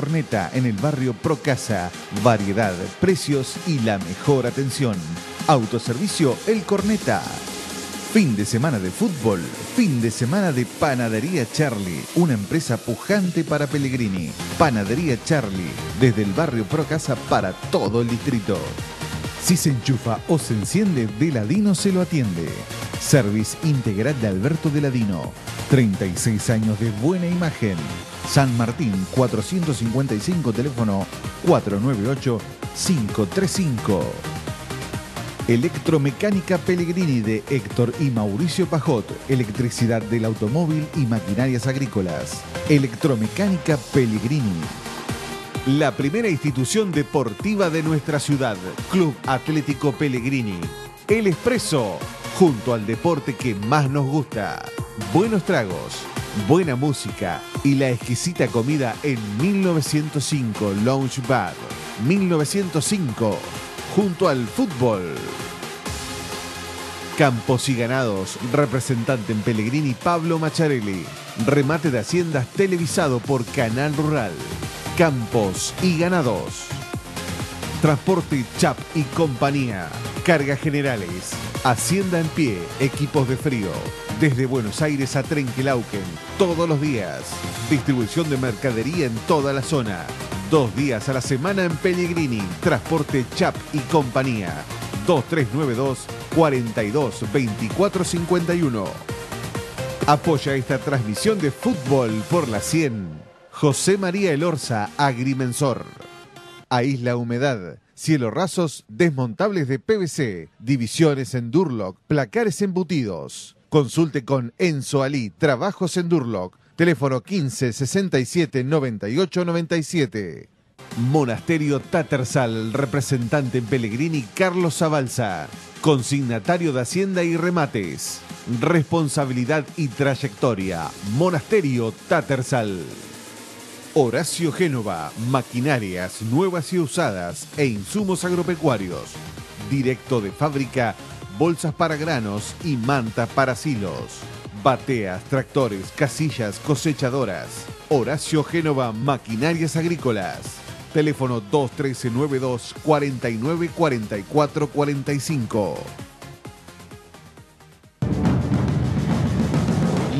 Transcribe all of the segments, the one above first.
Corneta en el barrio Procasa. Variedad, precios y la mejor atención. Autoservicio El Corneta. Fin de semana de fútbol, fin de semana de Panadería Charlie, una empresa pujante para Pellegrini. Panadería Charlie, desde el barrio Procasa para todo el distrito. Si se enchufa o se enciende, De se lo atiende. Service integral de Alberto De 36 años de buena imagen. San Martín 455, teléfono 498-535. Electromecánica Pellegrini de Héctor y Mauricio Pajot. Electricidad del automóvil y maquinarias agrícolas. Electromecánica Pellegrini. La primera institución deportiva de nuestra ciudad, Club Atlético Pellegrini. El Expreso, junto al deporte que más nos gusta. Buenos tragos, buena música y la exquisita comida en 1905 Lounge Bar. 1905, junto al fútbol. Campos y Ganados, representante en Pellegrini Pablo Macharelli. Remate de Haciendas televisado por Canal Rural. Campos y Ganados. Transporte Chap y compañía. Cargas generales. Hacienda en pie. Equipos de frío. Desde Buenos Aires a Trenquilauquen. Todos los días. Distribución de mercadería en toda la zona. Dos días a la semana en Pellegrini. Transporte Chap y compañía. 2392 422451 Apoya esta transmisión de fútbol por la 100. José María Elorza, agrimensor. Aísla humedad, cielo rasos, desmontables de PVC, divisiones en Durlock, placares embutidos. Consulte con Enzo Ali, trabajos en Durlock, teléfono 15 67 98 97. Monasterio Tatersal, representante en Pellegrini Carlos Zabalza, consignatario de Hacienda y Remates. Responsabilidad y trayectoria. Monasterio Tatersal. Horacio Génova, maquinarias nuevas y usadas e insumos agropecuarios. Directo de fábrica, bolsas para granos y manta para silos. Bateas, tractores, casillas, cosechadoras. Horacio Génova, maquinarias agrícolas. Teléfono 21392 494445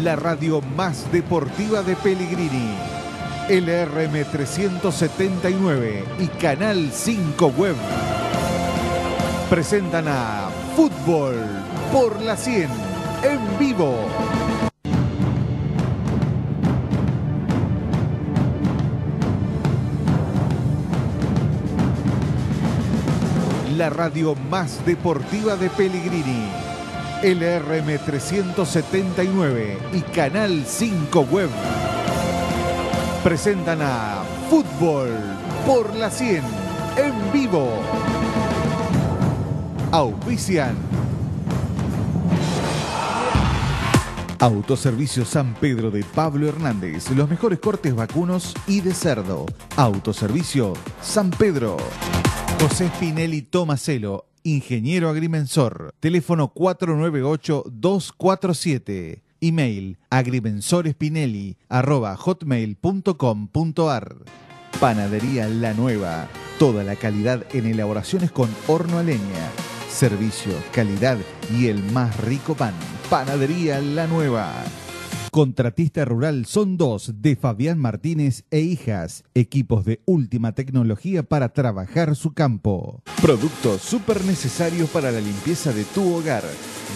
La radio más deportiva de Pellegrini LRM379 y Canal 5 Web presentan a Fútbol por la 100 en vivo. La radio más deportiva de Pellegrini. LRM379 y Canal 5 Web presentan a Fútbol por la 100 en vivo. Auspician. Autoservicio San Pedro de Pablo Hernández. Los mejores cortes vacunos y de cerdo. Autoservicio San Pedro. José Spinelli Tomaselo, ingeniero agrimensor. Teléfono 498 247 Email agrimensorespinelli.com.ar Panadería La Nueva. Toda la calidad en elaboraciones con horno a leña. Servicio, calidad y el más rico pan. Panadería La Nueva. Contratista Rural son dos de Fabián Martínez e Hijas, equipos de última tecnología para trabajar su campo. Productos súper necesarios para la limpieza de tu hogar.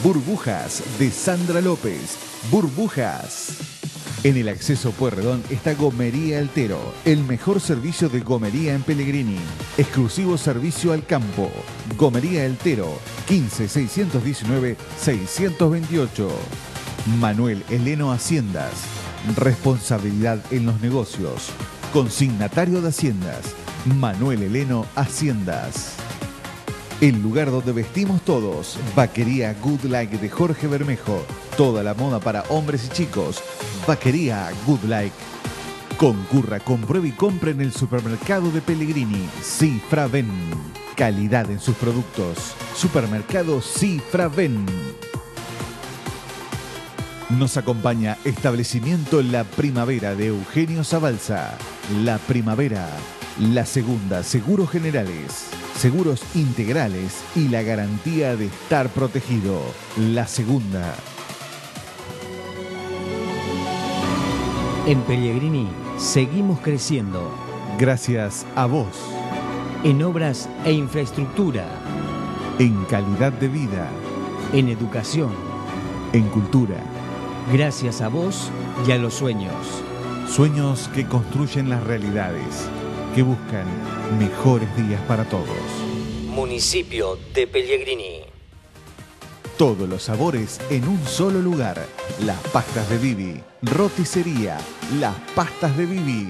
Burbujas de Sandra López. Burbujas. En el acceso Puerredón está Gomería Altero, el mejor servicio de gomería en Pellegrini. Exclusivo servicio al campo. Gomería Altero, 15 619 628. Manuel Eleno Haciendas, responsabilidad en los negocios, consignatario de Haciendas, Manuel Eleno Haciendas. El lugar donde vestimos todos, Vaquería Good Like de Jorge Bermejo, toda la moda para hombres y chicos, Vaquería Good Like. Concurra, compruebe y compre en el supermercado de Pellegrini, Ven. Calidad en sus productos. Supermercado Cifraven. Nos acompaña Establecimiento La Primavera de Eugenio Zabalza. La Primavera, la segunda, seguros generales, seguros integrales y la garantía de estar protegido. La segunda. En Pellegrini seguimos creciendo. Gracias a vos. En obras e infraestructura. En calidad de vida. En educación. En cultura gracias a vos y a los sueños. Sueños que construyen las realidades, que buscan mejores días para todos. Municipio de Pellegrini. Todos los sabores en un solo lugar. Las pastas de Vivi. Roticería. Las pastas de Vivi.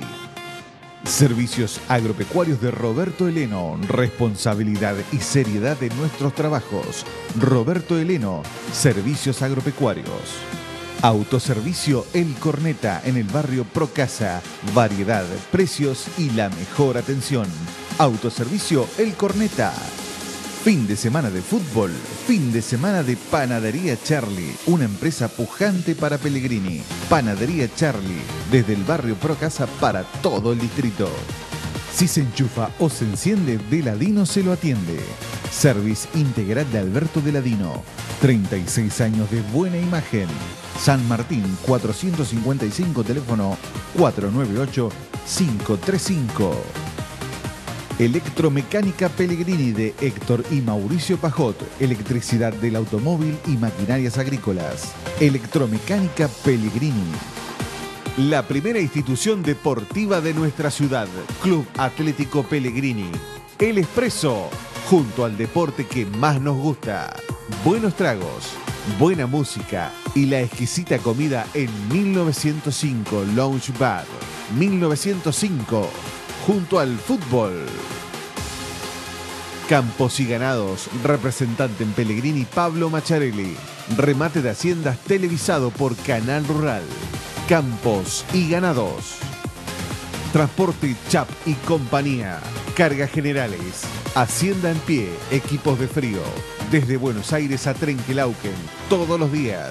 Servicios agropecuarios de Roberto Eleno. Responsabilidad y seriedad de nuestros trabajos. Roberto Eleno, Servicios agropecuarios. Autoservicio El Corneta en el barrio Procasa. Variedad, precios y la mejor atención. Autoservicio El Corneta. Fin de semana de fútbol, fin de semana de Panadería Charlie, una empresa pujante para Pellegrini. Panadería Charlie, desde el barrio Procasa para todo el distrito. Si se enchufa o se enciende, Deladino se lo atiende. Service integral de Alberto de Ladino. 36 años de buena imagen. San Martín 455, teléfono 498-535. Electromecánica Pellegrini de Héctor y Mauricio Pajot. Electricidad del automóvil y maquinarias agrícolas. Electromecánica Pellegrini. La primera institución deportiva de nuestra ciudad, Club Atlético Pellegrini el Expreso, junto al deporte que más nos gusta. Buenos tragos, buena música y la exquisita comida en 1905 Lounge Bar. 1905, junto al fútbol. Campos y Ganados, representante en Pellegrini Pablo Macharelli. Remate de haciendas televisado por Canal Rural. Campos y Ganados. Transporte Chap y compañía. Cargas generales. Hacienda en pie. Equipos de frío. Desde Buenos Aires a Trenquelauquen. Todos los días.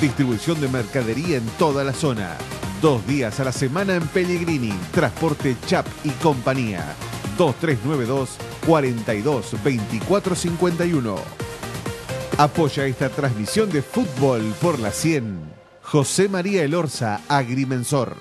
Distribución de mercadería en toda la zona. Dos días a la semana en Pellegrini. Transporte Chap y compañía. 2392 42 24 Apoya esta transmisión de fútbol por la 100. José María Elorza, agrimensor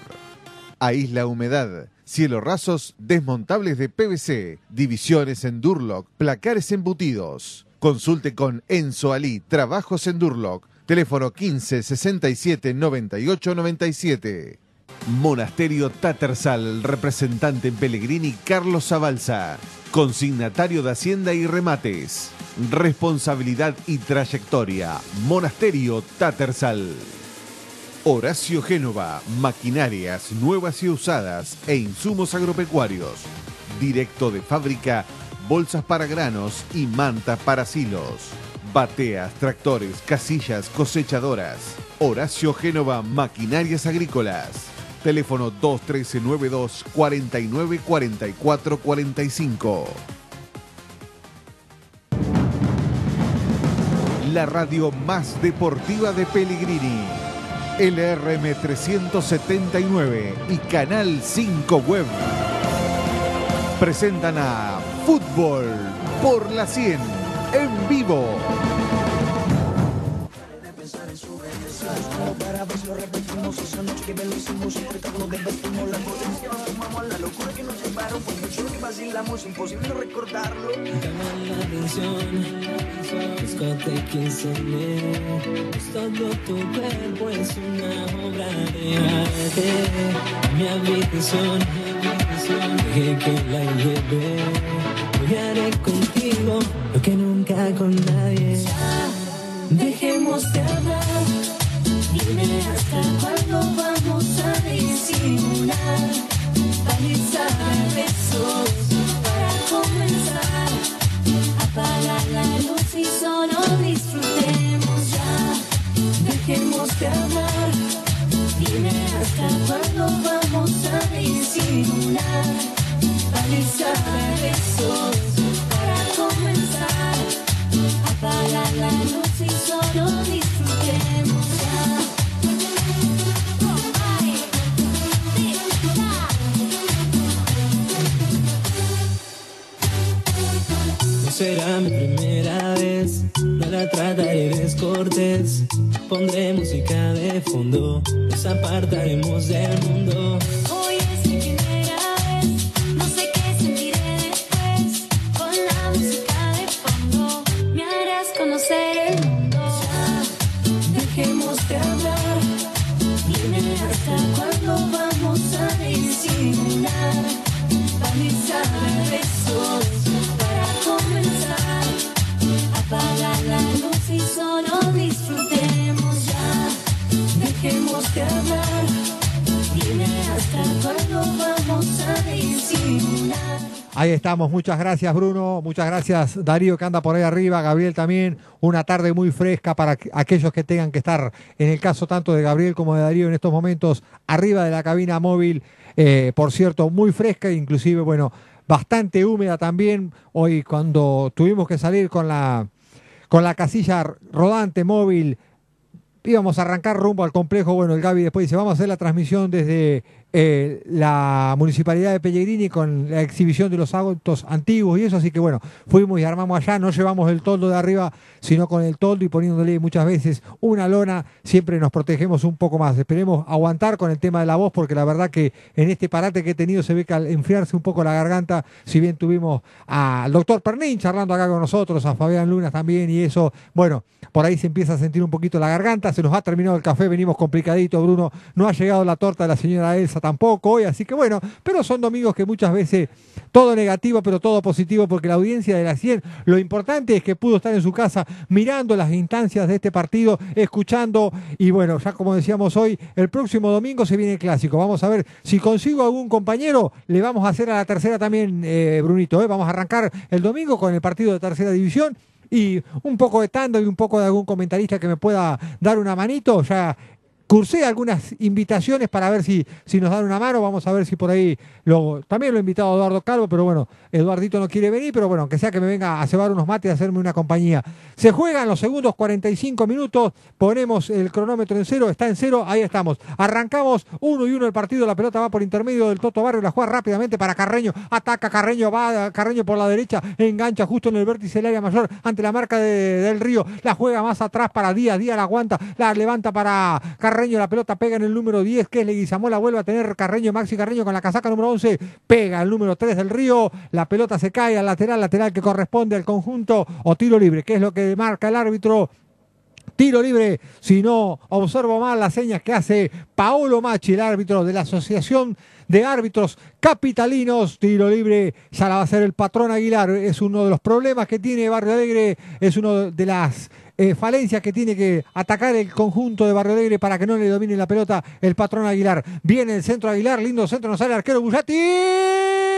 aísla humedad. Cielo rasos, desmontables de PVC, divisiones en Durlock, placares embutidos. Consulte con Enzo Alí, Trabajos en Durlock. Teléfono 15 67 98 97. Monasterio Tatersal, representante en Pellegrini Carlos Zabalza, consignatario de Hacienda y Remates. Responsabilidad y trayectoria. Monasterio Tatersal. Horacio Génova, maquinarias nuevas y usadas e insumos agropecuarios. Directo de fábrica, bolsas para granos y manta para silos. Bateas, tractores, casillas, cosechadoras. Horacio Génova, maquinarias agrícolas. Teléfono 21392 49 La radio más deportiva de Pellegrini LRM379 y Canal 5 Web presentan a Fútbol por la 100 en vivo. para ver si lo repetimos Esa noche que me lo hicimos, siempre nos desvestimos potencia nos sumamos a la locura que nos llevaron Por mucho que vacilamos, imposible recordarlo Llama la atención, se me Todo tu cuerpo es una obra de arte Mi habitación, deje que la lleve Hoy haré contigo lo que nunca con nadie Dejemos de hablar Dime hasta cuándo vamos a disimular, palizar besos para comenzar. Apaga la luz y solo disfrutemos ya, dejemos de hablar. Dime hasta cuándo vamos a disimular, palizar pondré música de fondo, Desapartaremos apartaremos del Muchas gracias, Bruno. Muchas gracias, Darío, que anda por ahí arriba. Gabriel también. Una tarde muy fresca para aquellos que tengan que estar, en el caso tanto de Gabriel como de Darío, en estos momentos, arriba de la cabina móvil. Eh, por cierto, muy fresca, inclusive, bueno, bastante húmeda también. Hoy, cuando tuvimos que salir con la, con la casilla rodante móvil íbamos a arrancar rumbo al complejo. Bueno, el Gaby después dice, vamos a hacer la transmisión desde eh, la municipalidad de Pellegrini con la exhibición de los autos antiguos y eso, así que bueno, fuimos y armamos allá, no llevamos el toldo de arriba, sino con el toldo y poniéndole muchas veces una lona, siempre nos protegemos un poco más. Esperemos aguantar con el tema de la voz, porque la verdad que en este parate que he tenido se ve que al enfriarse un poco la garganta, si bien tuvimos al doctor Pernín charlando acá con nosotros, a Fabián Luna también, y eso, bueno, por ahí se empieza a sentir un poquito la garganta, se nos ha terminado el café, venimos complicadito, Bruno, no ha llegado la torta de la señora Elsa tampoco hoy, así que bueno, pero son domingos que muchas veces todo negativo, pero todo positivo, porque la audiencia de la 100, lo importante es que pudo estar en su casa mirando las instancias de este partido, escuchando, y bueno, ya como decíamos hoy, el próximo domingo se viene el clásico. Vamos a ver si consigo algún compañero, le vamos a hacer a la tercera también, eh, Brunito, eh, vamos a arrancar el domingo con el partido de tercera división y un poco de tando y un poco de algún comentarista que me pueda dar una manito, ya cursé algunas invitaciones para ver si, si nos dan una mano. Vamos a ver si por ahí también lo he invitado a Eduardo Calvo, pero bueno, Eduardito no quiere venir, pero bueno, aunque sea que me venga a cebar unos mates y hacerme una compañía. Se juegan los segundos 45 minutos, ponemos el cronómetro en cero, está en cero, ahí estamos. Arrancamos uno y uno el partido, la pelota va por intermedio del Toto Barrio, la juega rápidamente para Carreño, ataca Carreño, va Carreño por la derecha, engancha justo en el vértice del área mayor ante la marca del Río, la juega más atrás para Díaz, Díaz la aguanta, la levanta para Carreño Carreño, la pelota pega en el número 10, que es Leguizamola, vuelve a tener Carreño, Maxi Carreño con la casaca número 11, pega el número 3 del Río, la pelota se cae al lateral, lateral que corresponde al conjunto o tiro libre, que es lo que marca el árbitro tiro libre. Si no, observo mal las señas que hace Paolo Machi, el árbitro de la Asociación de Árbitros Capitalinos. Tiro libre, ya la va a ser el patrón Aguilar. Es uno de los problemas que tiene Barrio Alegre. Es uno de las eh, falencia que tiene que atacar el conjunto de Barrio Alegre para que no le domine la pelota el patrón Aguilar. Viene el centro Aguilar, lindo centro, nos sale arquero Bullati.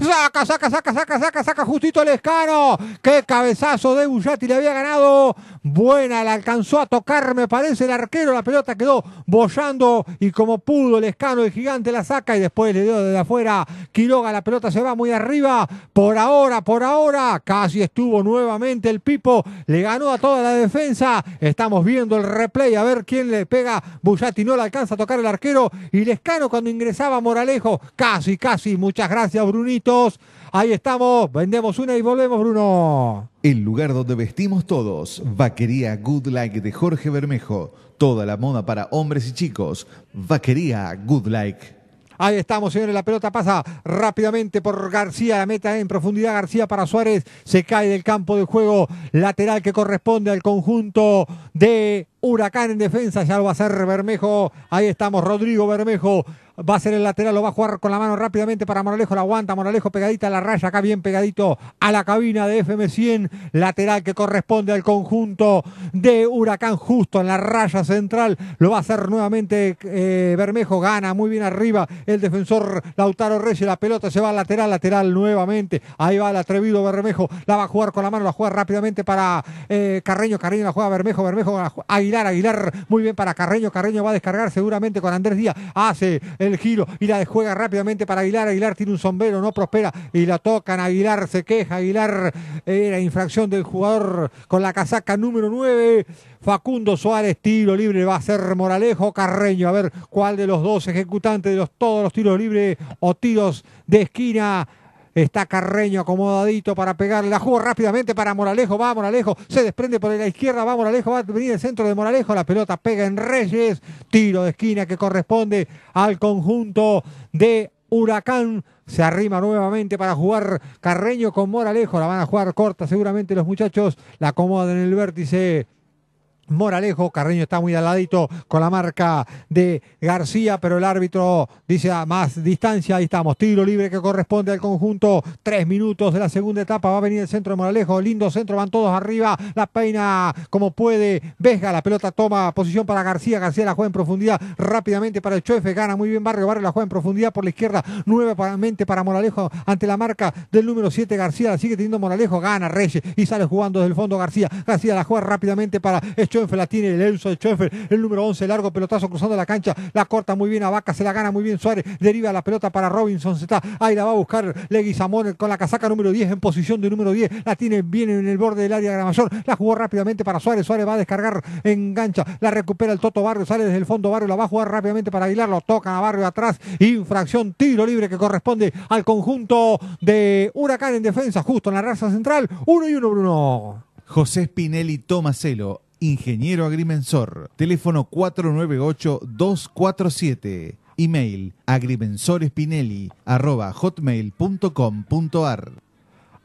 Saca, saca, saca, saca, saca, saca justito el escano. Qué cabezazo de Bullati le había ganado. Buena, la alcanzó a tocar, me parece, el arquero. La pelota quedó bollando y como pudo el escano, el gigante la saca y después le dio desde afuera. Quiroga, la pelota se va muy arriba. Por ahora, por ahora, casi estuvo nuevamente el Pipo. Le ganó a toda la defensa. Estamos viendo el replay a ver quién le pega. Bullati no le alcanza a tocar el arquero. Y el escano cuando ingresaba Moralejo, casi, casi. Muchas gracias, Bruno. Ahí estamos, vendemos una y volvemos, Bruno. El lugar donde vestimos todos, Vaquería Good Like de Jorge Bermejo. Toda la moda para hombres y chicos, Vaquería Good Like. Ahí estamos, señores. La pelota pasa rápidamente por García. La meta en profundidad. García para Suárez. Se cae del campo de juego lateral que corresponde al conjunto de Huracán en defensa. Ya lo va a hacer Bermejo. Ahí estamos, Rodrigo Bermejo va a ser el lateral, lo va a jugar con la mano rápidamente para Moralejo, la aguanta, Moralejo pegadita a la raya, acá bien pegadito a la cabina de FM100, lateral que corresponde al conjunto de Huracán justo en la raya central, lo va a hacer nuevamente eh, Bermejo, gana muy bien arriba el defensor Lautaro Reyes, la pelota se va al lateral, lateral nuevamente, ahí va el atrevido Bermejo, la va a jugar con la mano, la juega rápidamente para eh, Carreño, Carreño la juega Bermejo, Bermejo, Aguilar, Aguilar, muy bien para Carreño, Carreño va a descargar seguramente con Andrés Díaz, hace... Eh, el giro y la juega rápidamente para Aguilar. Aguilar tiene un sombrero, no prospera y la tocan. Aguilar se queja. Aguilar era infracción del jugador con la casaca número 9. Facundo Suárez, tiro libre, va a ser Moralejo Carreño. A ver cuál de los dos ejecutantes de los, todos los tiros libres o tiros de esquina Está Carreño acomodadito para pegar. La jugó rápidamente para Moralejo. Va Moralejo. Se desprende por la izquierda. Va Moralejo. Va a venir el centro de Moralejo. La pelota pega en Reyes. Tiro de esquina que corresponde al conjunto de Huracán se arrima nuevamente para jugar Carreño con Moralejo. La van a jugar corta seguramente los muchachos. La acomodan en el vértice Moralejo, Carreño está muy al ladito con la marca de García, pero el árbitro dice a más distancia, ahí estamos, tiro libre que corresponde al conjunto, tres minutos de la segunda etapa, va a venir el centro de Moralejo, lindo centro, van todos arriba, la peina como puede, Vesga, la pelota toma posición para García, García la juega en profundidad rápidamente para el Choefe, gana muy bien Barrio, Barrio la juega en profundidad por la izquierda, nuevamente para Moralejo ante la marca del número 7 García, la sigue teniendo Moralejo, gana Reyes y sale jugando desde el fondo García, García la juega rápidamente para... El la tiene el Elso de Schoenfeld, el número 11, largo pelotazo cruzando la cancha, la corta muy bien a Vaca, se la gana muy bien Suárez, deriva la pelota para Robinson, se está, ahí la va a buscar Leguizamón con la casaca número 10 en posición de número 10, la tiene bien en el borde del área de la mayor, la jugó rápidamente para Suárez, Suárez va a descargar, engancha, la recupera el Toto Barrio, sale desde el fondo Barrio, la va a jugar rápidamente para Aguilar, lo toca a Barrio atrás, infracción, tiro libre que corresponde al conjunto de Huracán en defensa, justo en la raza central, uno y uno Bruno. José Spinelli Tomaselo ingeniero agrimensor. Teléfono 498-247. Email agrimensorespinelli arroba hotmail.com.ar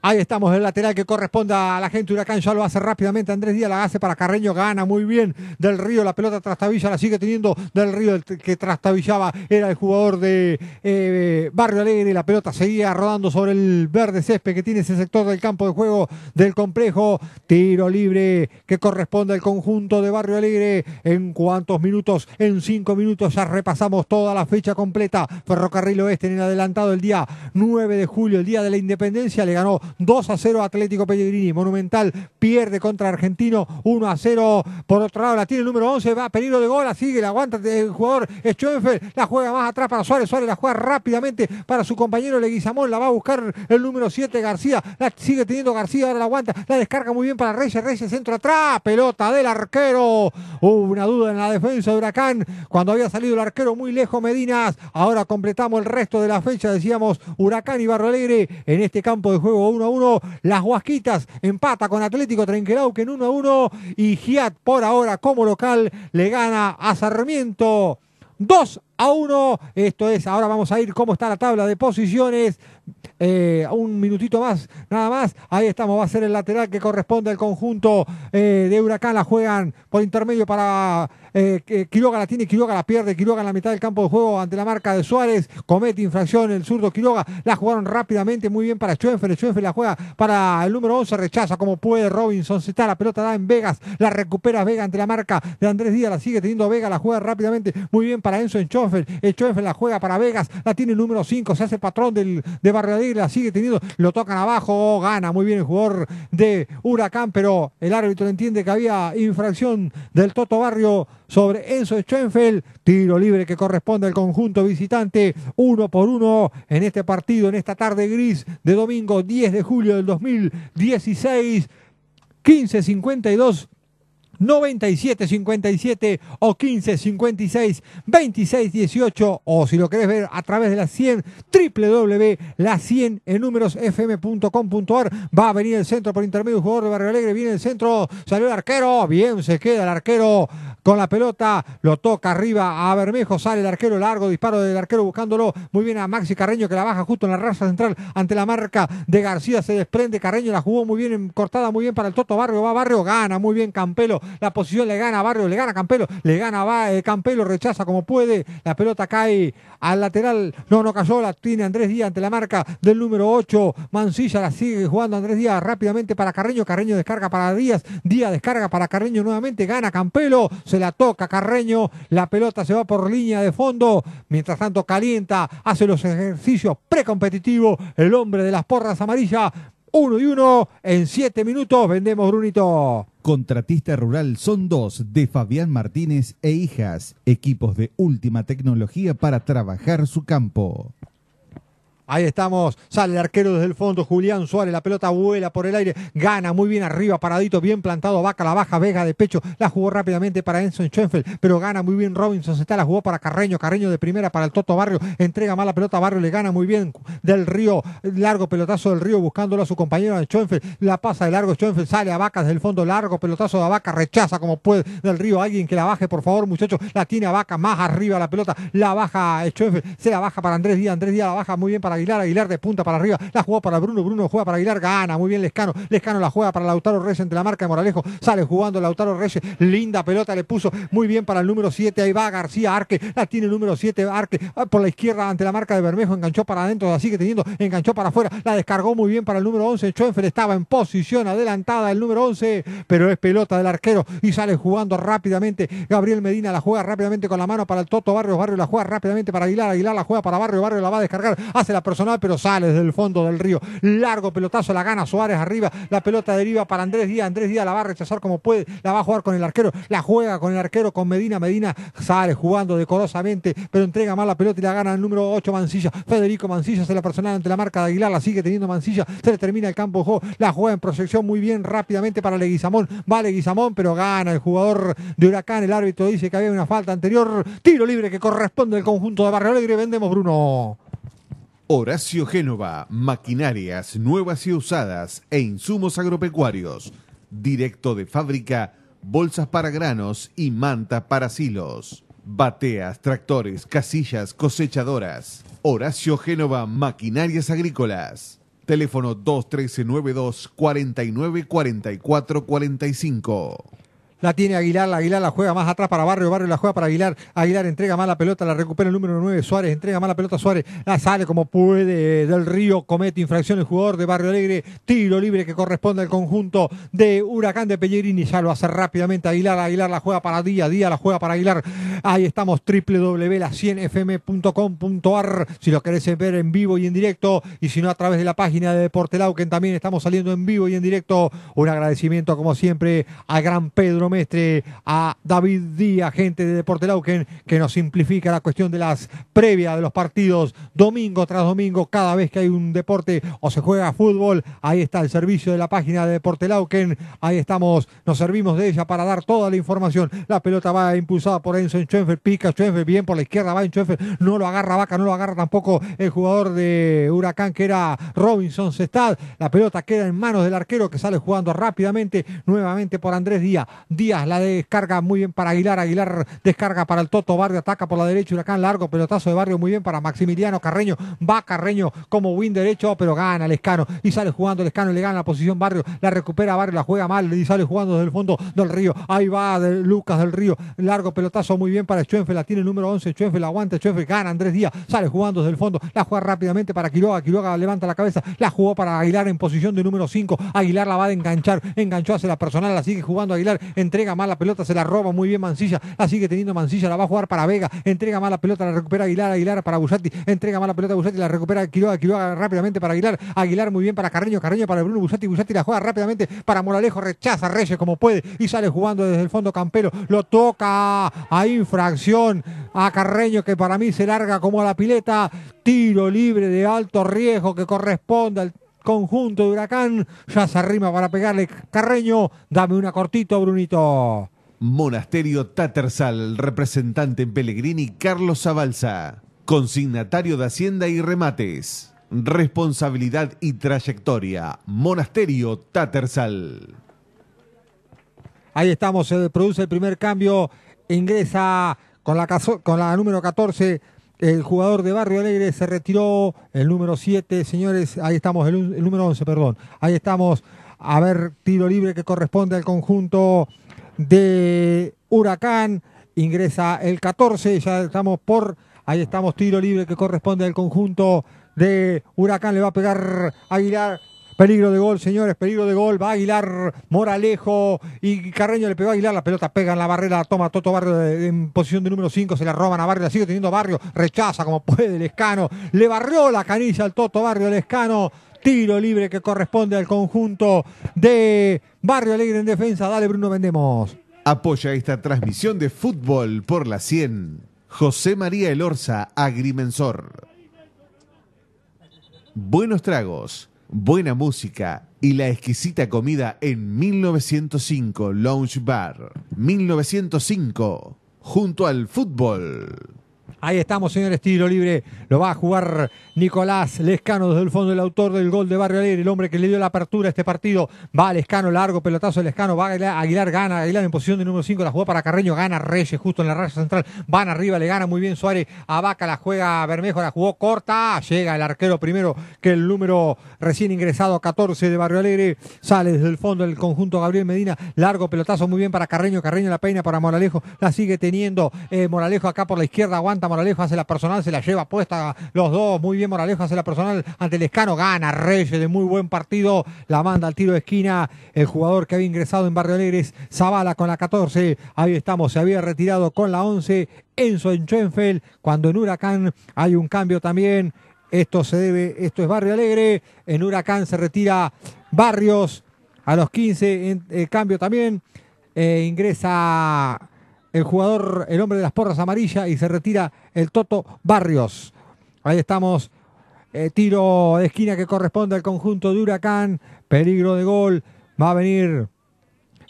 Ahí estamos, el lateral que corresponde a la gente Huracán ya lo hace rápidamente. Andrés Díaz la hace para Carreño, gana muy bien del Río. La pelota trastabilla, la sigue teniendo del Río, el que trastabillaba era el jugador de eh, Barrio Alegre. La pelota seguía rodando sobre el verde césped que tiene ese sector del campo de juego del complejo. Tiro libre que corresponde al conjunto de Barrio Alegre. ¿En cuántos minutos? En cinco minutos ya repasamos toda la fecha completa. Ferrocarril Oeste en el adelantado el día 9 de julio, el día de la independencia, le ganó 2 a 0 Atlético Pellegrini, Monumental pierde contra Argentino 1 a 0, por otro lado la tiene el número 11, va a peligro de gol, sigue, la aguanta el jugador Schoenfeld, la juega más atrás para Suárez, Suárez la juega rápidamente para su compañero Leguizamón, la va a buscar el número 7 García, la sigue teniendo García, ahora la aguanta, la descarga muy bien para Reyes, Reyes centro atrás, pelota del arquero, hubo una duda en la defensa de Huracán, cuando había salido el arquero muy lejos Medinas, ahora completamos el resto de la fecha, decíamos Huracán y Barro Alegre en este campo de juego 1 1 a 1. Las Huasquitas empata con Atlético Trenquelau que en 1 a 1. Y Giat por ahora como local le gana a Sarmiento. 2 a 1. Esto es, ahora vamos a ir cómo está la tabla de posiciones. Eh, un minutito más, nada más. Ahí estamos, va a ser el lateral que corresponde al conjunto eh, de Huracán. La juegan por intermedio para eh, Quiroga la tiene, Quiroga la pierde, Quiroga en la mitad del campo de juego ante la marca de Suárez, comete infracción el zurdo Quiroga, la jugaron rápidamente, muy bien para Schoenfeld, Schoenfeld la juega para el número 11, rechaza como puede Robinson, se está la pelota da en Vegas, la recupera Vega ante la marca de Andrés Díaz, la sigue teniendo Vega, la juega rápidamente, muy bien para Enzo en Schoenfeld, Schoenfeld la juega para Vegas, la tiene el número 5, se hace patrón del, de Barriadir, la sigue teniendo, lo tocan abajo, oh, gana muy bien el jugador de Huracán, pero el árbitro entiende que había infracción del Toto Barrio sobre Enzo Schoenfeld. Tiro libre que corresponde al conjunto visitante. Uno por uno en este partido, en esta tarde gris de domingo 10 de julio del 2016. 15-52 97-57 o 15-56 26-18 o si lo querés ver a través de la 100 www.la100 en números fm.com.ar va a venir el centro por intermedio jugador de Barrio Alegre viene el centro salió el arquero bien se queda el arquero con la pelota lo toca arriba a Bermejo sale el arquero largo disparo del arquero buscándolo muy bien a Maxi Carreño que la baja justo en la raza central ante la marca de García se desprende Carreño la jugó muy bien cortada muy bien para el Toto Barrio va Barrio gana muy bien Campelo la posición le gana Barrio, le gana Campelo, le gana eh, Campelo, rechaza como puede, la pelota cae al lateral, no, no cayó, la tiene Andrés Díaz ante la marca del número 8, Mancilla la sigue jugando Andrés Díaz rápidamente para Carreño, Carreño descarga para Díaz, Díaz descarga para Carreño nuevamente, gana Campelo, se la toca Carreño, la pelota se va por línea de fondo, mientras tanto calienta, hace los ejercicios precompetitivos, el hombre de las porras amarillas, uno y uno, en siete minutos. Vendemos, Brunito. Contratista Rural Son dos, de Fabián Martínez e Hijas. Equipos de última tecnología para trabajar su campo. Ahí estamos. Sale el arquero desde el fondo. Julián Suárez. La pelota vuela por el aire. Gana muy bien arriba. Paradito. Bien plantado. Vaca la baja. Vega de pecho. La jugó rápidamente para Enzo Schoenfeld. Pero gana muy bien Robinson. Se está la jugó para Carreño. Carreño de primera para el Toto Barrio. Entrega la pelota. Barrio le gana muy bien. Del Río. Largo pelotazo del Río. Buscándolo a su compañero Schoenfeld. La pasa de largo. Schoenfeld sale a Vaca desde el fondo. Largo pelotazo de Vaca. Rechaza como puede del Río. Alguien que la baje, por favor, muchachos. La tiene a Vaca. Más arriba la pelota. La baja Schoenfeld. Se la baja para Andrés Díaz. Andrés Díaz la baja muy bien para Aguilar, Aguilar de punta para arriba, la jugó para Bruno, Bruno juega para Aguilar, gana, muy bien Lescano, Lescano la juega para Lautaro Reyes entre la marca de Moralejo, sale jugando Lautaro Reyes, linda pelota le puso, muy bien para el número 7, ahí va García Arque, la tiene el número 7 Arque, ah, por la izquierda ante la marca de Bermejo, enganchó para adentro, así sigue teniendo, enganchó para afuera, la descargó muy bien para el número 11, Schoenfer estaba en posición adelantada el número 11, pero es pelota del arquero y sale jugando rápidamente, Gabriel Medina la juega rápidamente con la mano para el Toto Barrio, Barrio la juega rápidamente para Aguilar, Aguilar la juega para Barrio, Barrio la va a descargar, hace la personal, pero sale desde el fondo del río. Largo pelotazo, la gana Suárez arriba. La pelota deriva para Andrés Díaz. Andrés Díaz la va a rechazar como puede. La va a jugar con el arquero. La juega con el arquero, con Medina. Medina sale jugando decorosamente, pero entrega mal la pelota y la gana el número 8 Mancilla. Federico Mancilla se la personal ante la marca de Aguilar. La sigue teniendo Mancilla. Se le termina el campo. la juega en proyección muy bien, rápidamente para Leguizamón. Va Leguizamón, pero gana el jugador de Huracán. El árbitro dice que había una falta anterior. Tiro libre que corresponde al conjunto de Barrio Alegre. Vendemos Bruno. Horacio Génova, maquinarias nuevas y usadas e insumos agropecuarios. Directo de fábrica, bolsas para granos y manta para silos. Bateas, tractores, casillas, cosechadoras. Horacio Génova, maquinarias agrícolas. Teléfono 2392 49 45. La tiene Aguilar, la Aguilar la juega más atrás para Barrio, Barrio la juega para Aguilar. Aguilar entrega mala pelota, la recupera el número 9 Suárez, entrega mala pelota Suárez, la sale como puede eh, del Río, comete infracción el jugador de Barrio Alegre, tiro libre que corresponde al conjunto de Huracán de Pellerini, ya lo hace rápidamente Aguilar, Aguilar la juega para Día, Día la juega para Aguilar. Ahí estamos www.la100fm.com.ar si lo querés ver en vivo y en directo y si no a través de la página de Deportelau, que también estamos saliendo en vivo y en directo. Un agradecimiento como siempre a gran Pedro Mestre, a David Díaz, gente de Deporte que nos simplifica la cuestión de las previas de los partidos, domingo tras domingo, cada vez que hay un deporte o se juega fútbol, ahí está el servicio de la página de Deporte Lauquen, ahí estamos, nos servimos de ella para dar toda la información. La pelota va impulsada por Enzo Schoenfeld, pica Schoenfeld, bien por la izquierda va Schoenfeld, no lo agarra Vaca, no lo agarra tampoco el jugador de Huracán que era Robinson Sestad, la pelota queda en manos del arquero que sale jugando rápidamente nuevamente por Andrés Díaz. Díaz la descarga muy bien para Aguilar. Aguilar descarga para el Toto. Barrio ataca por la derecha. Huracán largo. Pelotazo de Barrio muy bien para Maximiliano Carreño. Va Carreño como win derecho, pero gana Escano Y sale jugando el Escano, Le gana la posición Barrio. La recupera Barrio. La juega mal. Y sale jugando desde el fondo del río. Ahí va de Lucas del Río. Largo pelotazo muy bien para Chuenfe. La tiene el número 11. Chuenfe la aguanta. Chuenfe gana. Andrés Díaz sale jugando desde el fondo. La juega rápidamente para Quiroga. Quiroga levanta la cabeza. La jugó para Aguilar en posición de número 5. Aguilar la va a enganchar. Enganchó hacia la personal. La sigue jugando Aguilar. En entrega la pelota, se la roba muy bien Mancilla, la sigue teniendo Mancilla, la va a jugar para Vega, entrega la pelota, la recupera Aguilar, Aguilar para Busati, entrega la pelota Busati, la recupera Quiroga, Quiroga rápidamente para Aguilar, Aguilar muy bien para Carreño, Carreño para Bruno Busati, Busati la juega rápidamente para Moralejo, rechaza Reyes como puede y sale jugando desde el fondo Campero, lo toca a infracción a Carreño que para mí se larga como a la pileta, tiro libre de alto riesgo que corresponde al conjunto de Huracán. Ya se arrima para pegarle Carreño. Dame una cortito, Brunito. Monasterio Tatersal, representante en Pellegrini Carlos Zabalza, consignatario de Hacienda y Remates. Responsabilidad y trayectoria. Monasterio Tatersal. Ahí estamos, se produce el primer cambio. Ingresa con la, con la número 14 el jugador de Barrio Alegre se retiró, el número 7, señores, ahí estamos, el, número 11, perdón, ahí estamos, a ver, tiro libre que corresponde al conjunto de Huracán, ingresa el 14, ya estamos por, ahí estamos, tiro libre que corresponde al conjunto de Huracán, le va a pegar Aguilar, Peligro de gol, señores, peligro de gol. Va Aguilar, Moralejo y Carreño le pegó a Aguilar. La pelota pega en la barrera, toma Toto Barrio en posición de número 5. Se la roban a Barrio, la sigue teniendo Barrio. Rechaza como puede el escano. Le barrió la canilla al Toto Barrio el escano. Tiro libre que corresponde al conjunto de Barrio Alegre en defensa. Dale, Bruno, vendemos. Apoya esta transmisión de fútbol por la 100. José María Elorza, agrimensor. Buenos tragos buena música y la exquisita comida en 1905 Lounge Bar. 1905, junto al fútbol. Ahí estamos, señores, Estilo libre. Lo va a jugar Nicolás Lescano desde el fondo, el autor del gol de Barrio Alegre, el hombre que le dio la apertura a este partido. Va Lescano, largo pelotazo de Lescano, va Aguilar, gana, Aguilar en posición de número 5, la jugó para Carreño, gana Reyes justo en la raya central, van arriba, le gana muy bien Suárez, Abaca la juega Bermejo, la jugó corta, llega el arquero primero que el número recién ingresado 14 de Barrio Alegre, sale desde el fondo el conjunto Gabriel Medina, largo pelotazo muy bien para Carreño, Carreño la peina para Moralejo, la sigue teniendo eh, Moralejo acá por la izquierda, aguanta Moraleja hace la personal, se la lleva puesta los dos. Muy bien, Moraleja hace la personal ante el escano. Gana Reyes de muy buen partido. La manda al tiro de esquina. El jugador que había ingresado en Barrio es Zavala con la 14. Ahí estamos, se había retirado con la 11. Enzo en Schoenfeld, cuando en Huracán hay un cambio también. Esto se debe, esto es Barrio Alegre. En Huracán se retira Barrios a los 15. En, eh, cambio también. Eh, ingresa el jugador, el hombre de las porras amarilla y se retira el Toto Barrios. Ahí estamos. Eh, tiro de esquina que corresponde al conjunto de Huracán. Peligro de gol. Va a venir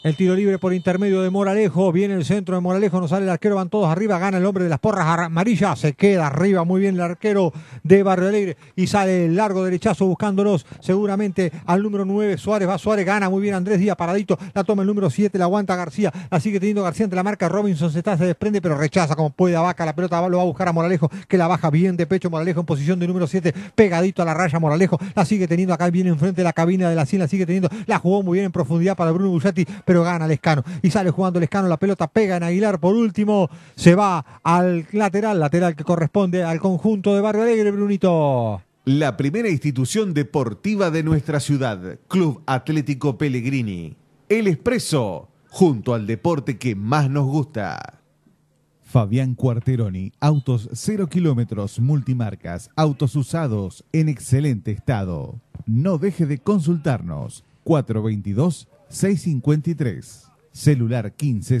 el tiro libre por intermedio de Moralejo. Viene el centro de Moralejo. No sale el arquero. Van todos arriba. Gana el hombre de las porras amarillas. Se queda arriba. Muy bien el arquero de Barrio Alegre. Y sale el largo derechazo buscándonos Seguramente al número 9. Suárez va Suárez. Gana muy bien Andrés Díaz. Paradito. La toma el número 7. La aguanta García. La sigue teniendo García ante la marca. Robinson se está, se desprende, pero rechaza como puede a Vaca. La pelota lo va a buscar a Moralejo. Que la baja bien de pecho. Moralejo en posición de número 7. Pegadito a la raya. Moralejo. La sigue teniendo acá. Viene enfrente de la cabina de la cinta La sigue teniendo. La jugó muy bien en profundidad para Bruno Bullati pero gana Lescano. Y sale jugando Lescano, la pelota pega en Aguilar por último, se va al lateral, lateral que corresponde al conjunto de Barrio Alegre, Brunito. La primera institución deportiva de nuestra ciudad, Club Atlético Pellegrini. El Expreso, junto al deporte que más nos gusta. Fabián Cuarteroni, autos 0 kilómetros, multimarcas, autos usados en excelente estado. No deje de consultarnos. 422 653. Celular 15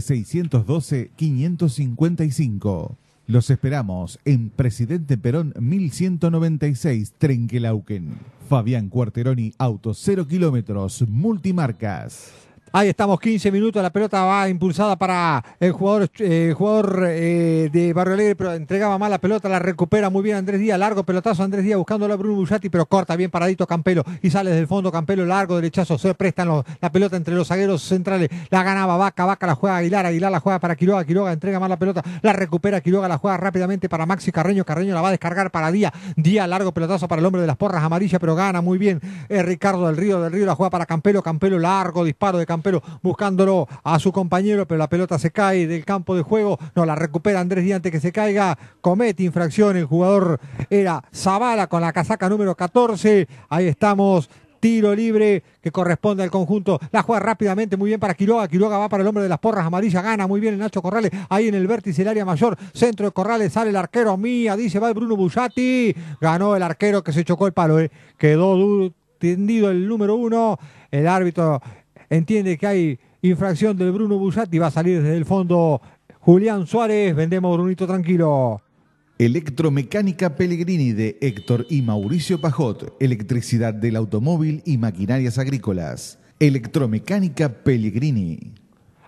555. Los esperamos en Presidente Perón 1196, Trenquelauquen. Fabián Cuarteroni, auto 0 kilómetros, multimarcas. Ahí estamos, 15 minutos. La pelota va impulsada para el jugador, eh, jugador eh, de Barrio Alegre, pero entregaba mal la pelota, la recupera muy bien Andrés Díaz. Largo pelotazo Andrés Díaz buscando a Bruno Bullati, pero corta bien paradito Campelo y sale del fondo Campelo, largo derechazo. Se prestan la pelota entre los zagueros centrales. La ganaba Vaca, Vaca la juega Aguilar, Aguilar la juega para Quiroga, Quiroga entrega mal la pelota, la recupera Quiroga, la juega rápidamente para Maxi Carreño. Carreño la va a descargar para Díaz. Díaz, largo pelotazo para el hombre de las porras amarillas, pero gana muy bien eh, Ricardo del Río. Del Río la juega para Campelo, Campelo largo, disparo de Campelo pero buscándolo a su compañero, pero la pelota se cae del campo de juego. No, la recupera Andrés Diante que se caiga. Comete infracción. El jugador era Zavala con la casaca número 14. Ahí estamos tiro libre que corresponde al conjunto. La juega rápidamente, muy bien para Quiroga. Quiroga va para el hombre de las porras amarillas, gana muy bien el Nacho Corrales. Ahí en el vértice, el área mayor, centro de Corrales, sale el arquero Mía, dice va Bruno Bussati Ganó el arquero que se chocó el palo, eh. quedó tendido el número uno. El árbitro entiende que hay infracción del Bruno y va a salir desde el fondo Julián Suárez, vendemos Brunito tranquilo. Electromecánica Pellegrini de Héctor y Mauricio Pajot, electricidad del automóvil y maquinarias agrícolas. Electromecánica Pellegrini.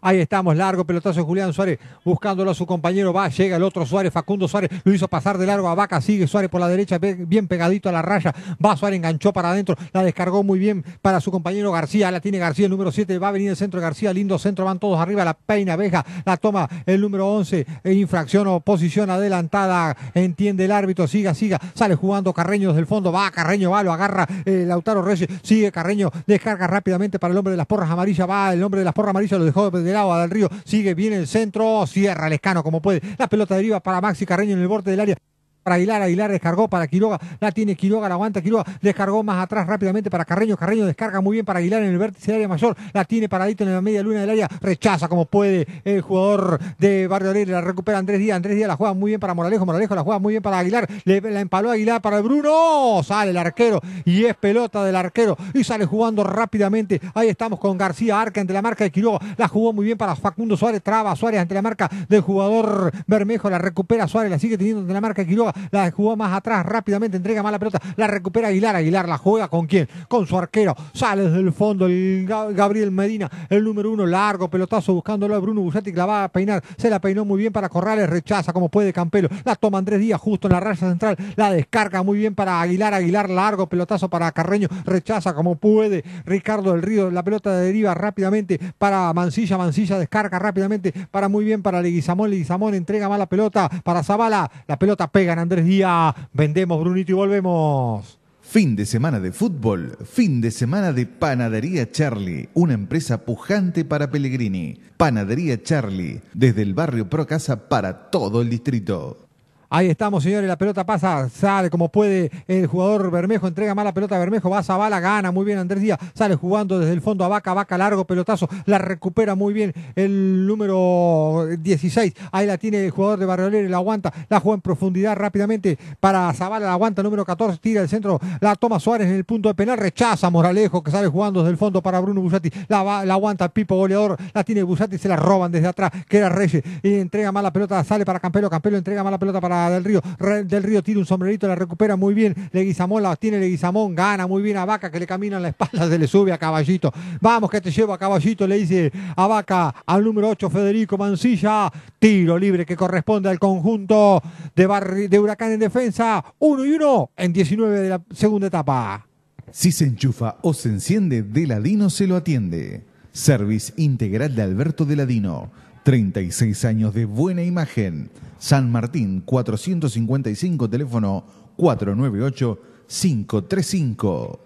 Ahí estamos, largo pelotazo Julián Suárez buscándolo a su compañero. Va, llega el otro Suárez, Facundo Suárez, lo hizo pasar de largo a Vaca, sigue Suárez por la derecha, bien pegadito a la raya. Va Suárez, enganchó para adentro, la descargó muy bien para su compañero García. La tiene García, el número 7, va a venir el centro García, lindo centro, van todos arriba, la peina abeja la toma el número 11, e infracción o posición adelantada, entiende el árbitro, siga, siga, sale jugando Carreño desde el fondo, va Carreño, va, lo agarra eh, Lautaro Reyes, sigue Carreño, descarga rápidamente para el hombre de las porras amarillas, va el hombre de las porras amarillas, lo dejó de agua del Río. Sigue bien el centro, cierra Lescano como puede. La pelota deriva para Maxi Carreño en el borde del área para Aguilar, Aguilar descargó para Quiroga, la tiene Quiroga, la aguanta Quiroga, descargó más atrás rápidamente para Carreño, Carreño descarga muy bien para Aguilar en el vértice del área mayor, la tiene paradito en la media luna del área, rechaza como puede el jugador de Barrio Alegre, la recupera Andrés Díaz, Andrés Díaz la juega muy bien para Moralejo, Moralejo la juega muy bien para Aguilar, la empaló Aguilar para el Bruno, sale el arquero y es pelota del arquero y sale jugando rápidamente, ahí estamos con García Arca ante la marca de Quiroga, la jugó muy bien para Facundo Suárez, traba Suárez ante la marca del jugador Bermejo, la recupera Suárez, la sigue teniendo ante la marca de Quiroga, la jugó más atrás rápidamente, entrega mala pelota, la recupera Aguilar, Aguilar la juega con quién, con su arquero, sale desde el fondo el Gabriel Medina, el número uno, largo pelotazo buscándolo a Bruno Bucetti, la va a peinar, se la peinó muy bien para Corrales, rechaza como puede Campelo, la toma Andrés Díaz justo en la raya central, la descarga muy bien para Aguilar, Aguilar largo pelotazo para Carreño, rechaza como puede Ricardo del Río, la pelota deriva rápidamente para Mancilla, Mancilla descarga rápidamente para muy bien para Leguizamón, Leguizamón entrega mala pelota para Zavala, la pelota pega en Andrés Díaz. Vendemos, Brunito, y volvemos. Fin de semana de fútbol, fin de semana de Panadería Charlie, una empresa pujante para Pellegrini. Panadería Charlie, desde el barrio Pro Casa para todo el distrito. Ahí estamos, señores. La pelota pasa, sale como puede el jugador Bermejo. Entrega mala pelota a Bermejo. Va a gana muy bien Andrés Díaz. Sale jugando desde el fondo a vaca, vaca largo, pelotazo. La recupera muy bien el número 16. Ahí la tiene el jugador de Barriolero. La aguanta, la juega en profundidad rápidamente para Zabala, La aguanta, número 14. Tira el centro. La toma Suárez en el punto de penal. Rechaza Moralejo que sale jugando desde el fondo para Bruno Busati. La, aguanta Pipo goleador. La tiene Busati. Se la roban desde atrás. que era Reyes. Y entrega mala pelota. Sale para Campelo. Campelo entrega mala pelota para del Río. Del Río tira un sombrerito, la recupera muy bien. Leguizamón la tiene Leguizamón, gana muy bien a Vaca que le camina en la espalda, se le sube a Caballito. Vamos que te llevo a Caballito, le dice a Vaca al número 8 Federico Mancilla. Tiro libre que corresponde al conjunto de, de Huracán en defensa. 1 y 1 en 19 de la segunda etapa. Si se enchufa o se enciende, Deladino se lo atiende. Service integral de Alberto Deladino 36 años de buena imagen. San Martín 455, teléfono 498-535.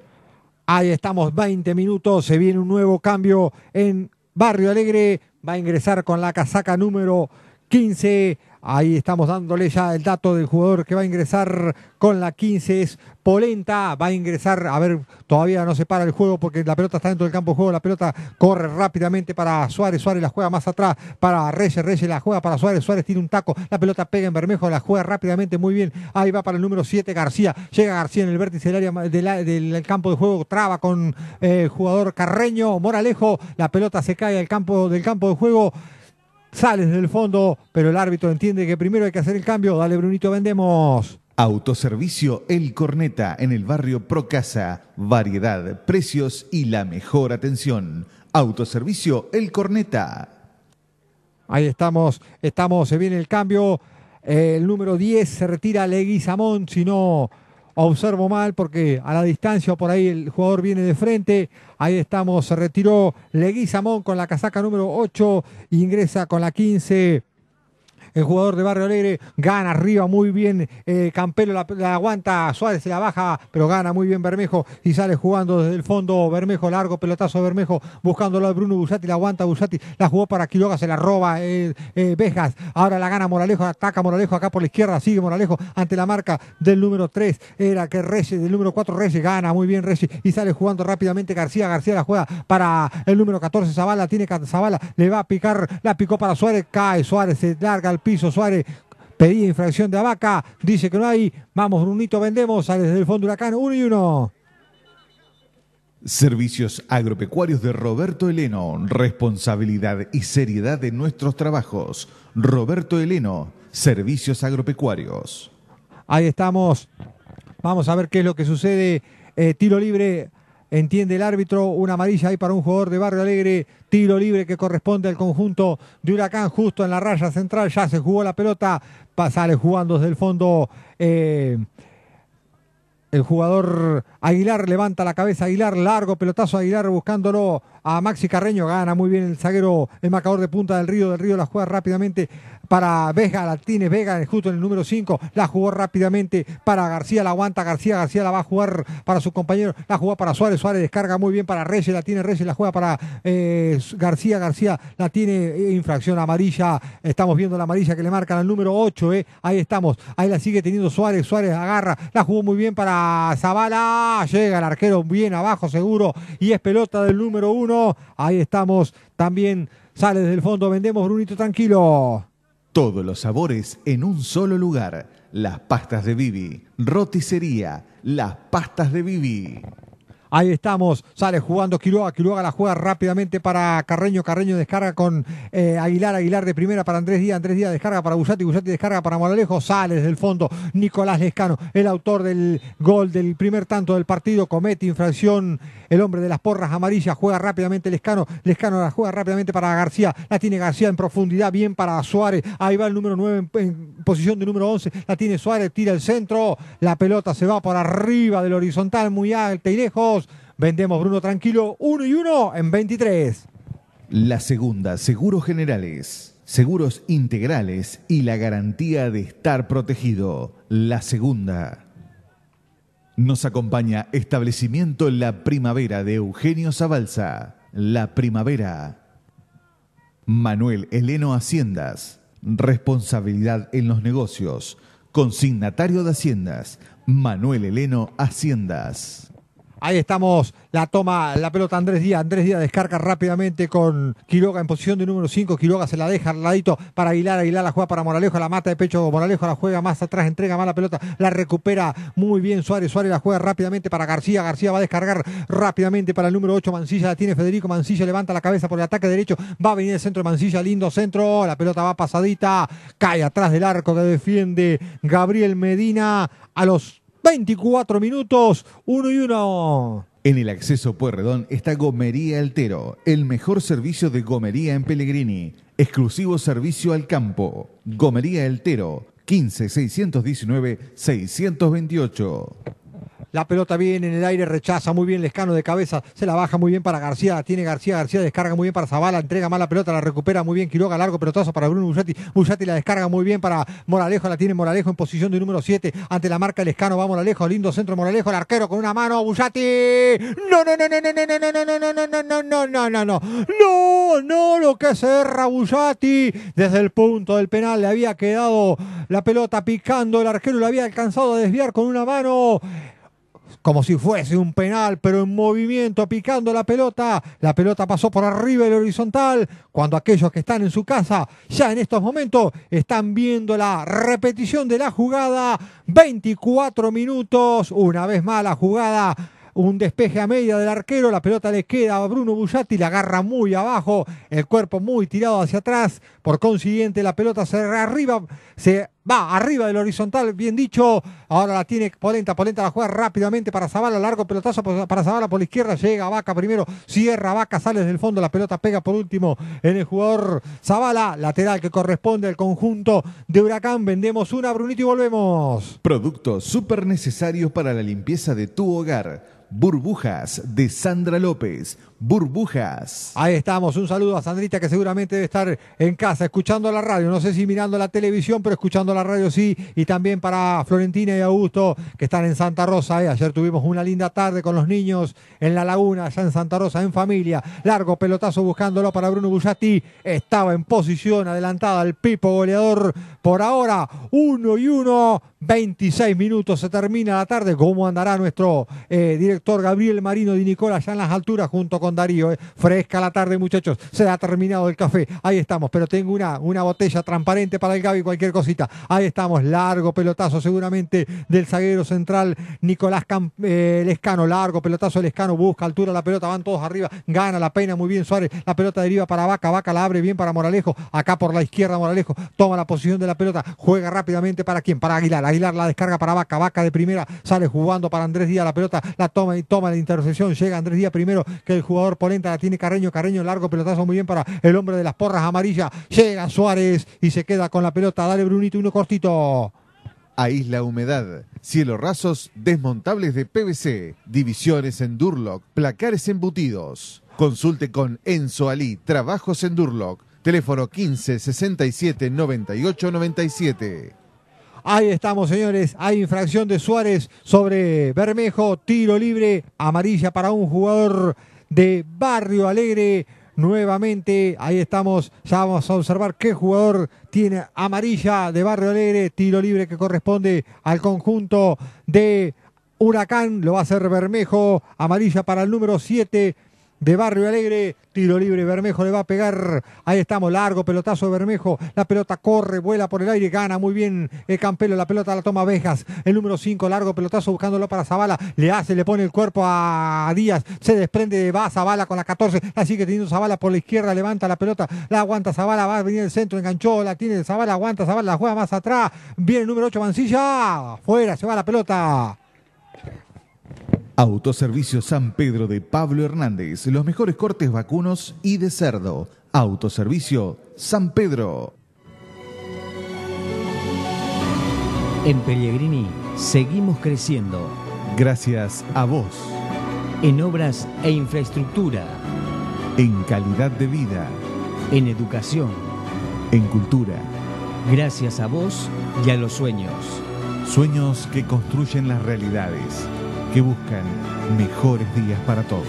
Ahí estamos, 20 minutos. Se viene un nuevo cambio en Barrio Alegre. Va a ingresar con la casaca número 15 Ahí estamos dándole ya el dato del jugador que va a ingresar con la 15 es Polenta. Va a ingresar, a ver, todavía no se para el juego porque la pelota está dentro del campo de juego. La pelota corre rápidamente para Suárez. Suárez la juega más atrás para Reyes. Reyes la juega para Suárez. Suárez tiene un taco. La pelota pega en Bermejo. La juega rápidamente, muy bien. Ahí va para el número 7 García. Llega García en el vértice del, área, del, campo de juego. Traba con eh, el jugador Carreño. Moralejo. La pelota se cae al campo, del campo de juego sales el fondo, pero el árbitro entiende que primero hay que hacer el cambio. Dale, Brunito, vendemos. Autoservicio El Corneta en el barrio Procasa. Variedad, precios y la mejor atención. Autoservicio El Corneta. Ahí estamos, estamos, se viene el cambio. Eh, el número 10 se retira Leguizamón, si no observo mal porque a la distancia por ahí el jugador viene de frente. Ahí estamos, se retiró Leguizamón con la casaca número 8, ingresa con la 15 el jugador de Barrio Alegre, gana arriba muy bien eh, Campelo, la, aguanta, Suárez se la baja, pero gana muy bien Bermejo y sale jugando desde el fondo Bermejo, largo pelotazo de Bermejo, buscándolo de Bruno Busati, la aguanta Busati, la jugó para Quiroga, se la roba Bejas, eh, eh, Vejas, ahora la gana Moralejo, ataca Moralejo acá por la izquierda, sigue Moralejo ante la marca del número 3, era que Reyes, del número 4 Reyes, gana muy bien Reyes y sale jugando rápidamente García, García la juega para el número 14 Zavala, tiene Zavala, le va a picar, la picó para Suárez, cae Suárez, se larga el piso Suárez. Pedía infracción de Abaca. Dice que no hay. Vamos, hito, vendemos. desde el fondo Huracán. Uno y uno. Servicios agropecuarios de Roberto Eleno. Responsabilidad y seriedad de nuestros trabajos. Roberto Eleno, Servicios agropecuarios. Ahí estamos. Vamos a ver qué es lo que sucede. Eh, tiro libre entiende el árbitro, una amarilla ahí para un jugador de Barrio Alegre, tiro libre que corresponde al conjunto de Huracán justo en la raya central, ya se jugó la pelota, sale jugando desde el fondo. Eh, el jugador Aguilar levanta la cabeza, Aguilar largo, pelotazo Aguilar buscándolo a Maxi Carreño. Gana muy bien el zaguero, el marcador de punta del Río. Del Río la juega rápidamente para Vega, la tiene Vega, justo en el número 5. La jugó rápidamente para García, la aguanta García. García la va a jugar para su compañero. La jugó para Suárez. Suárez descarga muy bien para Reyes. La tiene Reyes, la juega para eh, García. García la tiene eh, infracción amarilla. Estamos viendo la amarilla que le marcan al número 8. Eh, ahí estamos. Ahí la sigue teniendo Suárez. Suárez agarra. La jugó muy bien para Zavala. Llega el arquero bien abajo, seguro. Y es pelota del número 1. Ahí estamos. También sale desde el fondo. Vendemos, Brunito, tranquilo. Todos los sabores en un solo lugar. Las pastas de Bibi, Roticería. Las pastas de Bibi. Ahí estamos, sale jugando Quiroga, Quiroga la juega rápidamente para Carreño, Carreño descarga con eh, Aguilar, Aguilar de primera para Andrés Díaz, Andrés Díaz descarga para Busati, Busati descarga para Moralejo, sale desde el fondo Nicolás Lescano, el autor del gol del primer tanto del partido, comete infracción el hombre de las porras amarillas, juega rápidamente Lescano, Lescano la juega rápidamente para García, la tiene García en profundidad, bien para Suárez, ahí va el número 9 en posición de número 11, la tiene Suárez, tira el centro, la pelota se va por arriba del horizontal, muy alta y lejos Vendemos, Bruno, tranquilo. 1 y 1 en 23. La segunda, seguros generales, seguros integrales y la garantía de estar protegido. La segunda. Nos acompaña establecimiento La Primavera de Eugenio Zabalza. La Primavera. Manuel Eleno Haciendas. Responsabilidad en los negocios. Consignatario de Haciendas. Manuel Eleno Haciendas. Ahí estamos, la toma, la pelota Andrés Díaz. Andrés Díaz descarga rápidamente con Quiroga en posición de número 5. Quiroga se la deja al ladito para Aguilar. Aguilar la juega para Moralejo, la mata de pecho. Moralejo la juega más atrás, entrega mala pelota, la recupera muy bien Suárez. Suárez la juega rápidamente para García. García va a descargar rápidamente para el número 8. Mancilla la tiene Federico. Mancilla levanta la cabeza por el ataque derecho. Va a venir el centro de Mancilla, lindo centro. La pelota va pasadita, cae atrás del arco que defiende Gabriel Medina a los 24 minutos, 1 y 1. En el acceso Puerredón está Gomería Altero, el mejor servicio de gomería en Pellegrini. Exclusivo servicio al campo. Gomería Eltero, 15 619 628. La pelota viene en el aire, rechaza muy bien Lescano de cabeza, se la baja muy bien para García, tiene García, García descarga muy bien para Zavala, entrega mala pelota, la recupera muy bien Quiroga, largo pelotazo para Bruno Bullati, la descarga muy bien para Moralejo, la tiene Moralejo en posición de número 7, ante la marca Lescano va Moralejo, lindo centro Moralejo, el arquero con una mano, Bullati. No, no, no, no, no, no, no, no, no, no, no, no, no, no, no, no, no, no, no no, lo que no, no, desde el punto del penal le había quedado la pelota picando, el arquero no, había alcanzado a desviar con una mano como si fuese un penal, pero en movimiento, picando la pelota. La pelota pasó por arriba del horizontal, cuando aquellos que están en su casa ya en estos momentos están viendo la repetición de la jugada. 24 minutos, una vez más la jugada un despeje a media del arquero, la pelota le queda a Bruno bullatti la agarra muy abajo, el cuerpo muy tirado hacia atrás, por consiguiente la pelota se arriba, se va arriba del horizontal, bien dicho. Ahora la tiene Polenta, Polenta la juega rápidamente para Zavala, largo pelotazo para Zavala por la izquierda, llega Vaca primero, cierra Vaca, sale del fondo, la pelota pega por último en el jugador Zavala, lateral que corresponde al conjunto de Huracán. Vendemos una, Brunito, y volvemos. Productos súper necesarios para la limpieza de tu hogar. Burbujas de Sandra López burbujas. Ahí estamos, un saludo a Sandrita que seguramente debe estar en casa escuchando la radio, no sé si mirando la televisión, pero escuchando la radio sí, y también para Florentina y Augusto que están en Santa Rosa, eh, ayer tuvimos una linda tarde con los niños en la laguna, allá en Santa Rosa, en familia, largo pelotazo buscándolo para Bruno Bullati, estaba en posición adelantada el Pipo goleador por ahora, uno y uno, 26 minutos se termina la tarde. ¿Cómo andará nuestro eh, director Gabriel Marino Di Nicola ya en las alturas junto con Darío? Eh? Fresca la tarde, muchachos. Se ha terminado el café. Ahí estamos, pero tengo una, una botella transparente para el Gabi, cualquier cosita. Ahí estamos, largo pelotazo seguramente del zaguero central Nicolás eh, Lescano. Largo pelotazo Lescano, busca altura la pelota, van todos arriba, gana la pena, muy bien Suárez. La pelota deriva para Vaca, Vaca la abre bien para Moralejo. Acá por la izquierda Moralejo toma la posición de la pelota, juega rápidamente para quién, para Aguilar la descarga para Vaca, Vaca de primera, sale jugando para Andrés Díaz la pelota, la toma y toma la intercepción, llega Andrés Díaz primero que el jugador Polenta, la tiene Carreño, Carreño largo pelotazo muy bien para el hombre de las porras amarillas, llega Suárez y se queda con la pelota, dale Brunito uno cortito. Aísla humedad, cielos rasos desmontables de PVC, divisiones en Durlock, placares embutidos. Consulte con Enzo Ali, Trabajos en Durlock, teléfono 15 67 98 97. Ahí estamos, señores. Hay infracción de Suárez sobre Bermejo. Tiro libre. Amarilla para un jugador de Barrio Alegre. Nuevamente, ahí estamos. Ya vamos a observar qué jugador tiene amarilla de Barrio Alegre. Tiro libre que corresponde al conjunto de Huracán. Lo va a hacer Bermejo. Amarilla para el número 7 de Barrio Alegre. Tiro libre, Bermejo le va a pegar. Ahí estamos, largo pelotazo de Bermejo. La pelota corre, vuela por el aire, gana muy bien el eh, Campelo. La pelota la toma Vejas. El número 5, largo pelotazo buscándolo para Zavala. Le hace, le pone el cuerpo a Díaz. Se desprende, va Zavala con la 14. La sigue teniendo Zavala por la izquierda, levanta la pelota. La aguanta Zabala, va a venir el centro, enganchó, la tiene Zavala, aguanta Zavala, la juega más atrás. Viene el número 8, Mancilla. Fuera, se va la pelota. Autoservicio San Pedro de Pablo Hernández. Los mejores cortes vacunos y de cerdo. Autoservicio San Pedro. En Pellegrini seguimos creciendo. Gracias a vos. En obras e infraestructura. En calidad de vida. En educación. En cultura. Gracias a vos y a los sueños. Sueños que construyen las realidades que buscan mejores días para todos.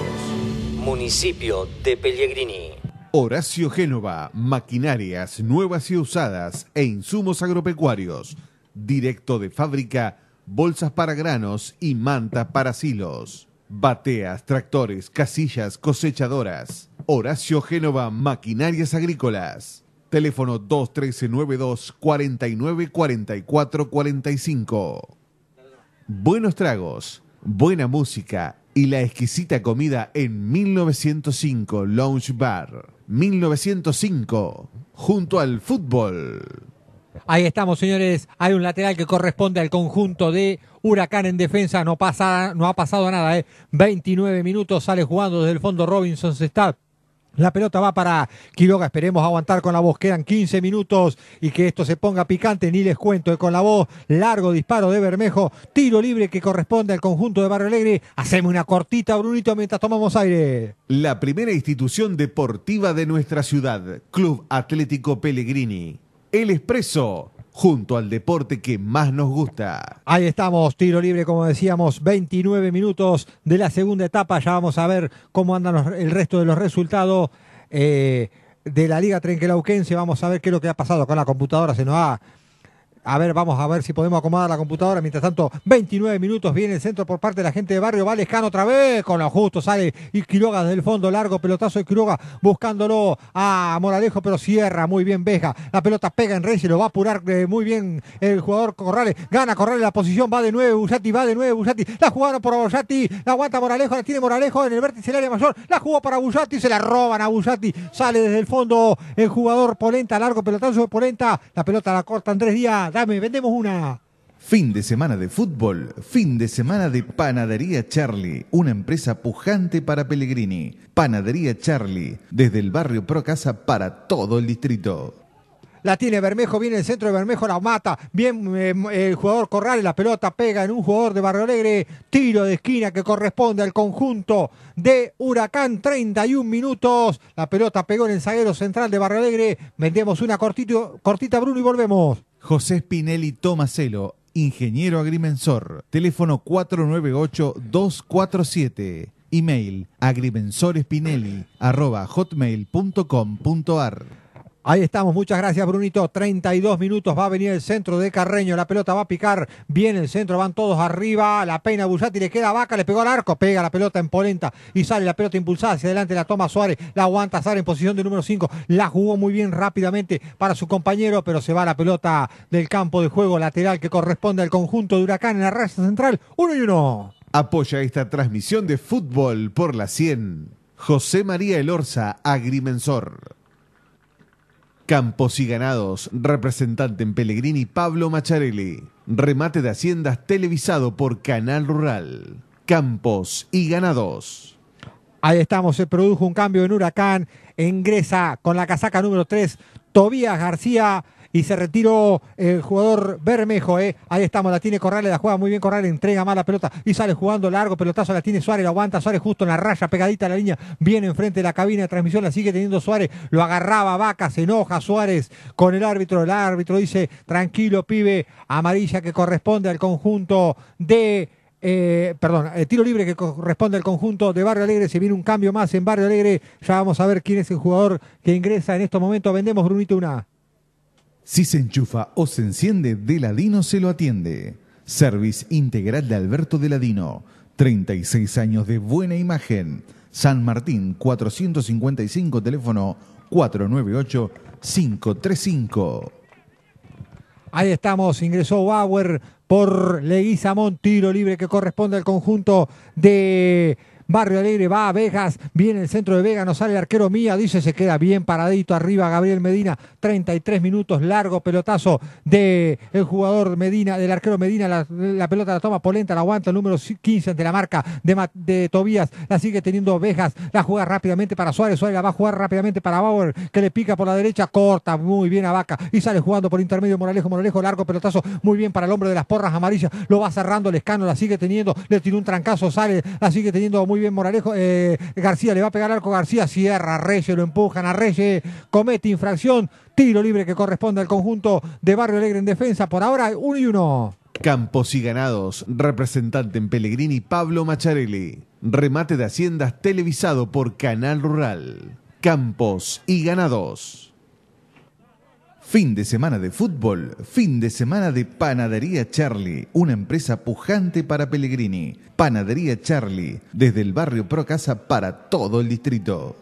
Municipio de Pellegrini. Horacio Génova, maquinarias nuevas y usadas e insumos agropecuarios. Directo de fábrica, bolsas para granos y mantas para silos. Bateas, tractores, casillas, cosechadoras. Horacio Génova, maquinarias agrícolas. Teléfono 21392 49 44 45. Buenos tragos buena música y la exquisita comida en 1905 Lounge Bar. 1905, junto al fútbol. Ahí estamos, señores. Hay un lateral que corresponde al conjunto de Huracán en defensa. No, pasa, no ha pasado nada. ¿eh? 29 minutos sale jugando desde el fondo Robinson's Se la pelota va para Quiroga, esperemos aguantar con la voz, quedan 15 minutos y que esto se ponga picante, ni les cuento, eh, con la voz, largo disparo de Bermejo, tiro libre que corresponde al conjunto de Barrio Alegre, hacemos una cortita, Brunito, mientras tomamos aire. La primera institución deportiva de nuestra ciudad, Club Atlético Pellegrini, El Expreso junto al deporte que más nos gusta. Ahí estamos, tiro libre, como decíamos, 29 minutos de la segunda etapa. Ya vamos a ver cómo andan el resto de los resultados. Eh, de la Liga Trenquelauquense, vamos a ver qué es lo que ha pasado con la computadora, se nos ha a ver, vamos a ver si podemos acomodar la computadora. Mientras tanto, 29 minutos viene el centro por parte de la gente de barrio. Scano otra vez con lo justo. Sale y Quiroga desde el fondo. Largo pelotazo de Quiroga buscándolo a Moralejo, pero cierra muy bien Veja. La pelota pega en Reyes, lo va a apurar eh, muy bien el jugador Corrales. Gana Corrales la posición, va de nuevo Busati, va de nuevo Busati. La jugaron por Busati, la aguanta Moralejo, la tiene Moralejo en el vértice del área mayor. La jugó para Busati, se la roban a Busati. Sale desde el fondo el jugador Polenta, largo pelotazo de Polenta. La pelota la corta Andrés Díaz Dame, vendemos una. Fin de semana de fútbol, fin de semana de Panadería Charlie, una empresa pujante para Pellegrini. Panadería Charlie, desde el barrio Pro Casa para todo el distrito. La tiene Bermejo, viene el centro de Bermejo, la mata. Bien em, el jugador Corral. la pelota pega en un jugador de Barrio Alegre. Tiro de esquina que corresponde al conjunto de Huracán. 31 minutos. La pelota pegó en el zaguero central de Barrio Alegre. Vendemos una cortita, cortita, Bruno, y volvemos. José Spinelli Tomaselo, ingeniero agrimensor. Teléfono 498-247. Email agrimensorespinelli.com.ar Ahí estamos, muchas gracias Brunito. 32 minutos, va a venir el centro de Carreño, la pelota va a picar, bien el centro, van todos arriba, la pena Bullati, le queda vaca, le pegó al arco, pega la pelota en polenta y sale la pelota impulsada hacia adelante, la toma Suárez, la aguanta sale en posición de número 5, la jugó muy bien rápidamente para su compañero, pero se va la pelota del campo de juego lateral que corresponde al conjunto de Huracán en la raza central, uno y uno. Apoya esta transmisión de fútbol por la 100. José María Elorza, agrimensor. Campos y Ganados, representante en Pellegrini Pablo Macharelli. Remate de haciendas televisado por Canal Rural. Campos y Ganados. Ahí estamos, se produjo un cambio en Huracán. Ingresa con la casaca número 3 Tobías García y se retiró eh, el jugador Bermejo. Eh. Ahí estamos, la tiene Corrales, la juega muy bien Corrales, entrega mala pelota y sale jugando largo, pelotazo la tiene Suárez, la aguanta Suárez justo en la raya, pegadita a la línea, viene enfrente de la cabina de transmisión, la sigue teniendo Suárez, lo agarraba Vaca, se enoja Suárez con el árbitro, el árbitro dice, tranquilo pibe, amarilla que corresponde al conjunto de... Eh, perdón, el eh, tiro libre que corresponde al conjunto de Barrio Alegre. Se viene un cambio más en Barrio Alegre. Ya vamos a ver quién es el jugador que ingresa en estos momentos. Vendemos Brunito una. Si se enchufa o se enciende, De Ladino se lo atiende. Service integral de Alberto Deladino. 36 años de buena imagen. San Martín 455, teléfono 498-535. Ahí estamos, ingresó Bauer por Leguizamón, tiro libre que corresponde al conjunto de Barrio Alegre va a Vegas, viene el centro de Vega, no sale el arquero Mía, dice se queda bien paradito arriba Gabriel Medina, 33 minutos, largo pelotazo del el jugador Medina, del arquero Medina, la, pelota la toma Polenta, la aguanta el número 15 ante la marca de, Tobías, la sigue teniendo Vegas, la juega rápidamente para Suárez, Suárez la va a jugar rápidamente para Bauer, que le pica por la derecha, corta muy bien a Vaca y sale jugando por intermedio Moralejo, Moralejo, largo pelotazo, muy bien para el hombre de las porras amarillas, lo va cerrando el escano, la sigue teniendo, le tiene un trancazo, sale, la sigue teniendo muy muy bien Moralejo. Eh, García le va a pegar al arco García, cierra Reyes, lo empujan a Reyes, comete infracción, tiro libre que corresponde al conjunto de Barrio Alegre en defensa. Por ahora, uno y uno. Campos y Ganados, representante en Pellegrini Pablo Macharelli. Remate de Haciendas televisado por Canal Rural. Campos y Ganados. Fin de semana de fútbol, fin de semana de Panadería Charlie, una empresa pujante para Pellegrini. Panadería Charlie, desde el barrio Procasa para todo el distrito.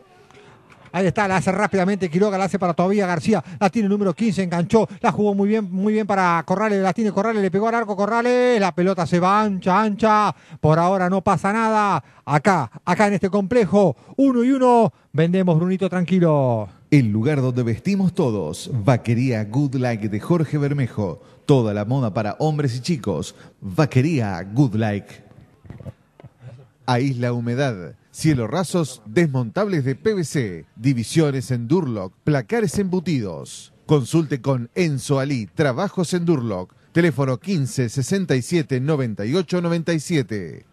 Ahí está, la hace rápidamente Quiroga, la hace para todavía García, la tiene el número 15, enganchó, la jugó muy bien, muy bien para Corrales, la tiene Corrales, le pegó al arco Corrales, la pelota se va ancha, ancha, por ahora no pasa nada, acá, acá en este complejo, uno y uno, vendemos Brunito tranquilo. El lugar donde vestimos todos, Vaquería Good Like de Jorge Bermejo. Toda la moda para hombres y chicos, Vaquería Good Like. Aísla humedad, cielo rasos, desmontables de PVC, divisiones en Durlock, placares embutidos. Consulte con Enzo Ali, Trabajos en Durlock, teléfono 15 67 98 97.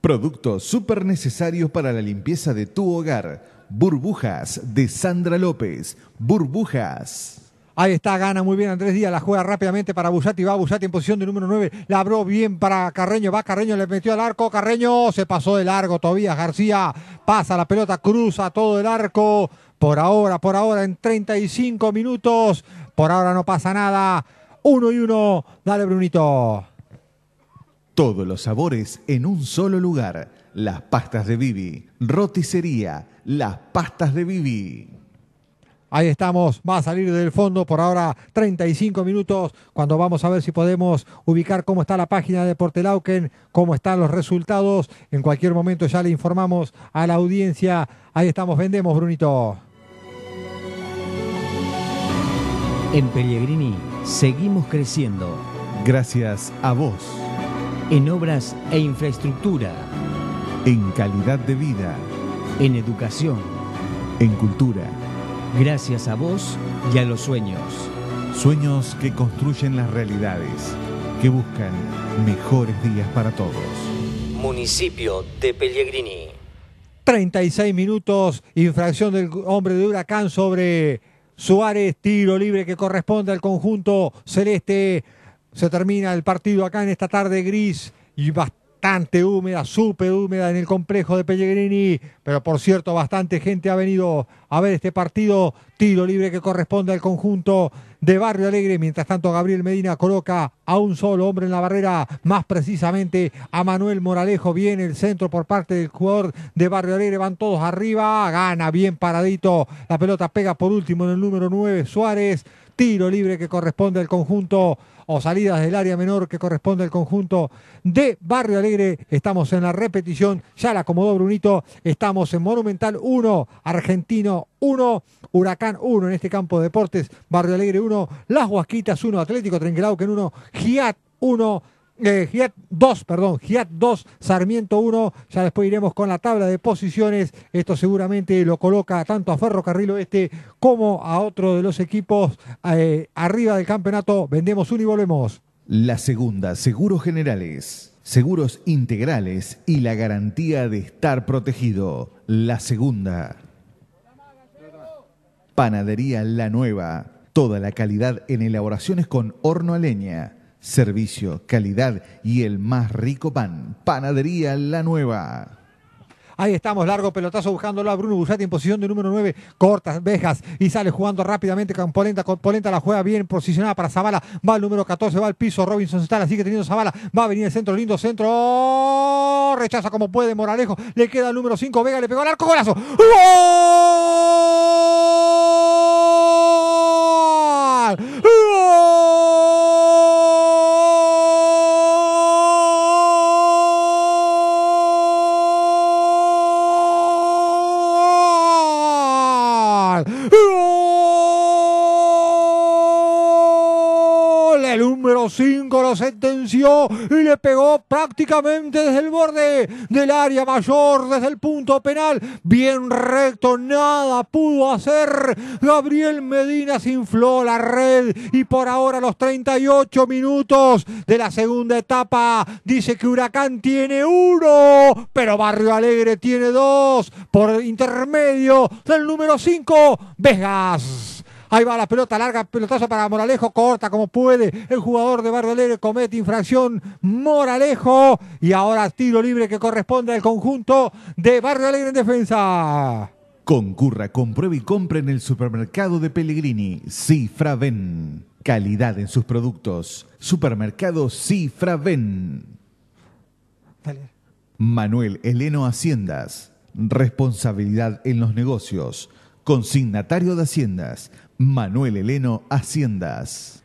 Productos súper necesarios para la limpieza de tu hogar Burbujas de Sandra López. Burbujas. Ahí está, gana muy bien Andrés Díaz, la juega rápidamente para Busati, va Busati en posición de número 9, la abrió bien para Carreño, va Carreño, le metió al arco, Carreño se pasó de largo, Tobías García pasa la pelota, cruza todo el arco, por ahora, por ahora en 35 minutos, por ahora no pasa nada, uno y uno, dale Brunito. Todos los sabores en un solo lugar. Las pastas de Bibi, Roticería. Las pastas de Vivi. Ahí estamos, va a salir del fondo por ahora 35 minutos cuando vamos a ver si podemos ubicar cómo está la página de Portelauken, cómo están los resultados. En cualquier momento ya le informamos a la audiencia. Ahí estamos, vendemos, Brunito. En Pellegrini seguimos creciendo. Gracias a vos en obras e infraestructura, en calidad de vida, en educación, en cultura. Gracias a vos y a los sueños. Sueños que construyen las realidades, que buscan mejores días para todos. Municipio de Pellegrini. 36 minutos, infracción del hombre de huracán sobre Suárez, tiro libre que corresponde al conjunto celeste. Se termina el partido acá en esta tarde gris y bastante húmeda, súper húmeda en el complejo de Pellegrini. Pero por cierto, bastante gente ha venido a ver este partido. Tiro libre que corresponde al conjunto de Barrio Alegre. Mientras tanto, Gabriel Medina coloca a un solo hombre en la barrera, más precisamente a Manuel Moralejo. Viene el centro por parte del jugador de Barrio Alegre. Van todos arriba. Gana bien paradito. La pelota pega por último en el número 9, Suárez. Tiro libre que corresponde al conjunto o salidas del área menor que corresponde al conjunto de Barrio Alegre. Estamos en la repetición, ya la acomodó Brunito, estamos en Monumental 1, Argentino 1, Huracán 1 en este campo de deportes, Barrio Alegre 1, Las Huasquitas 1, Atlético en 1, Giat 1. Eh, Giat 2, perdón, Giat 2, Sarmiento 1, ya después iremos con la tabla de posiciones, esto seguramente lo coloca tanto a Ferrocarril Oeste como a otro de los equipos eh, arriba del campeonato, vendemos uno y volvemos. La segunda, Seguros Generales, Seguros Integrales y la garantía de estar protegido, la segunda. Panadería La Nueva, toda la calidad en elaboraciones con horno a leña Servicio, calidad y el más rico pan. Panadería La Nueva. Ahí estamos, largo pelotazo buscándolo a Bruno Busati en posición de número 9. Cortas, vejas y sale jugando rápidamente con Polenta. Polenta la juega bien posicionada para Zavala. Va el número 14, va al piso. Robinson Así sigue teniendo Zavala. Va a venir el centro, lindo centro. Rechaza como puede Moralejo. Le queda el número 5. Vega le pegó al arco. Golazo. ¡Gol! ¡Gol! y le pegó prácticamente desde el borde del área mayor, desde el punto penal, bien recto, nada pudo hacer. Gabriel Medina se infló la red y por ahora los 38 minutos de la segunda etapa dice que Huracán tiene uno, pero Barrio Alegre tiene dos por intermedio del número 5, Vegas. Ahí va la pelota larga, pelotazo para Moralejo, corta como puede. El jugador de Barrio comete infracción Moralejo. Y ahora tiro libre que corresponde al conjunto de Barrio Alegre en defensa. Concurra, compruebe y compre en el supermercado de Pellegrini, Cifra Ven. Calidad en sus productos. Supermercado Cifra Ven. Manuel Eleno Haciendas. Responsabilidad en los negocios. Consignatario de Haciendas. Manuel Eleno Haciendas.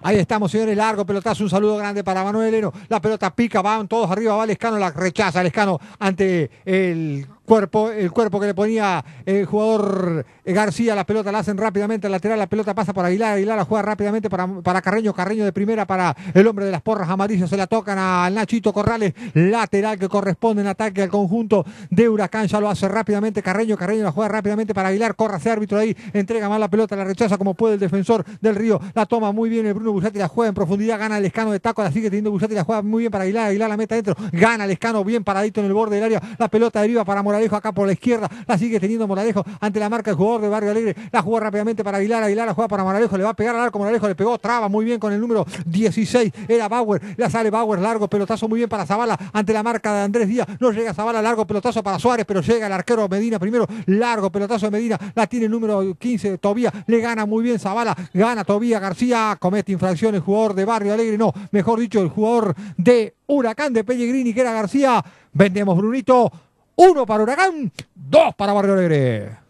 Ahí estamos, señores, largo pelotazo, un saludo grande para Manuel Eleno. La pelota pica, van todos arriba, va Lescano, la rechaza Lescano ante el cuerpo, el cuerpo que le ponía el jugador eh, García, la pelota la hacen rápidamente al lateral, la pelota pasa por Aguilar, Aguilar la juega rápidamente para, Carreño, Carreño de primera para el hombre de las porras amarillas, se la tocan al Nachito Corrales, lateral que corresponde en ataque al conjunto de Huracán, ya lo hace rápidamente Carreño, Carreño la juega rápidamente para Aguilar, corre ese árbitro ahí, entrega mal la pelota, la rechaza como puede el defensor del Río, la toma muy bien el Bruno Busati, la juega en profundidad, gana el escano de taco, la sigue teniendo Busati, la juega muy bien para Aguilar, Aguilar la meta adentro gana el escano bien paradito en el borde del área, la pelota deriva para Moralejo acá por la izquierda, la sigue teniendo Moralejo ante la marca del jugador de Barrio Alegre. La jugó rápidamente para Aguilar. Aguilar la juega para Moralejo. Le va a pegar a largo Moralejo le pegó. Traba muy bien con el número 16. Era Bauer. La sale Bauer. Largo pelotazo muy bien para Zabala, Ante la marca de Andrés Díaz. No llega Zavala. Largo pelotazo para Suárez. Pero llega el arquero Medina primero. Largo pelotazo de Medina. La tiene el número 15. Tobía. Le gana muy bien Zavala. Gana Tobía García. Comete infracción el jugador de Barrio Alegre. No, mejor dicho, el jugador de Huracán de Pellegrini, que era García. Vendemos Brunito. Uno para Huracán, dos para Barrio Alegre.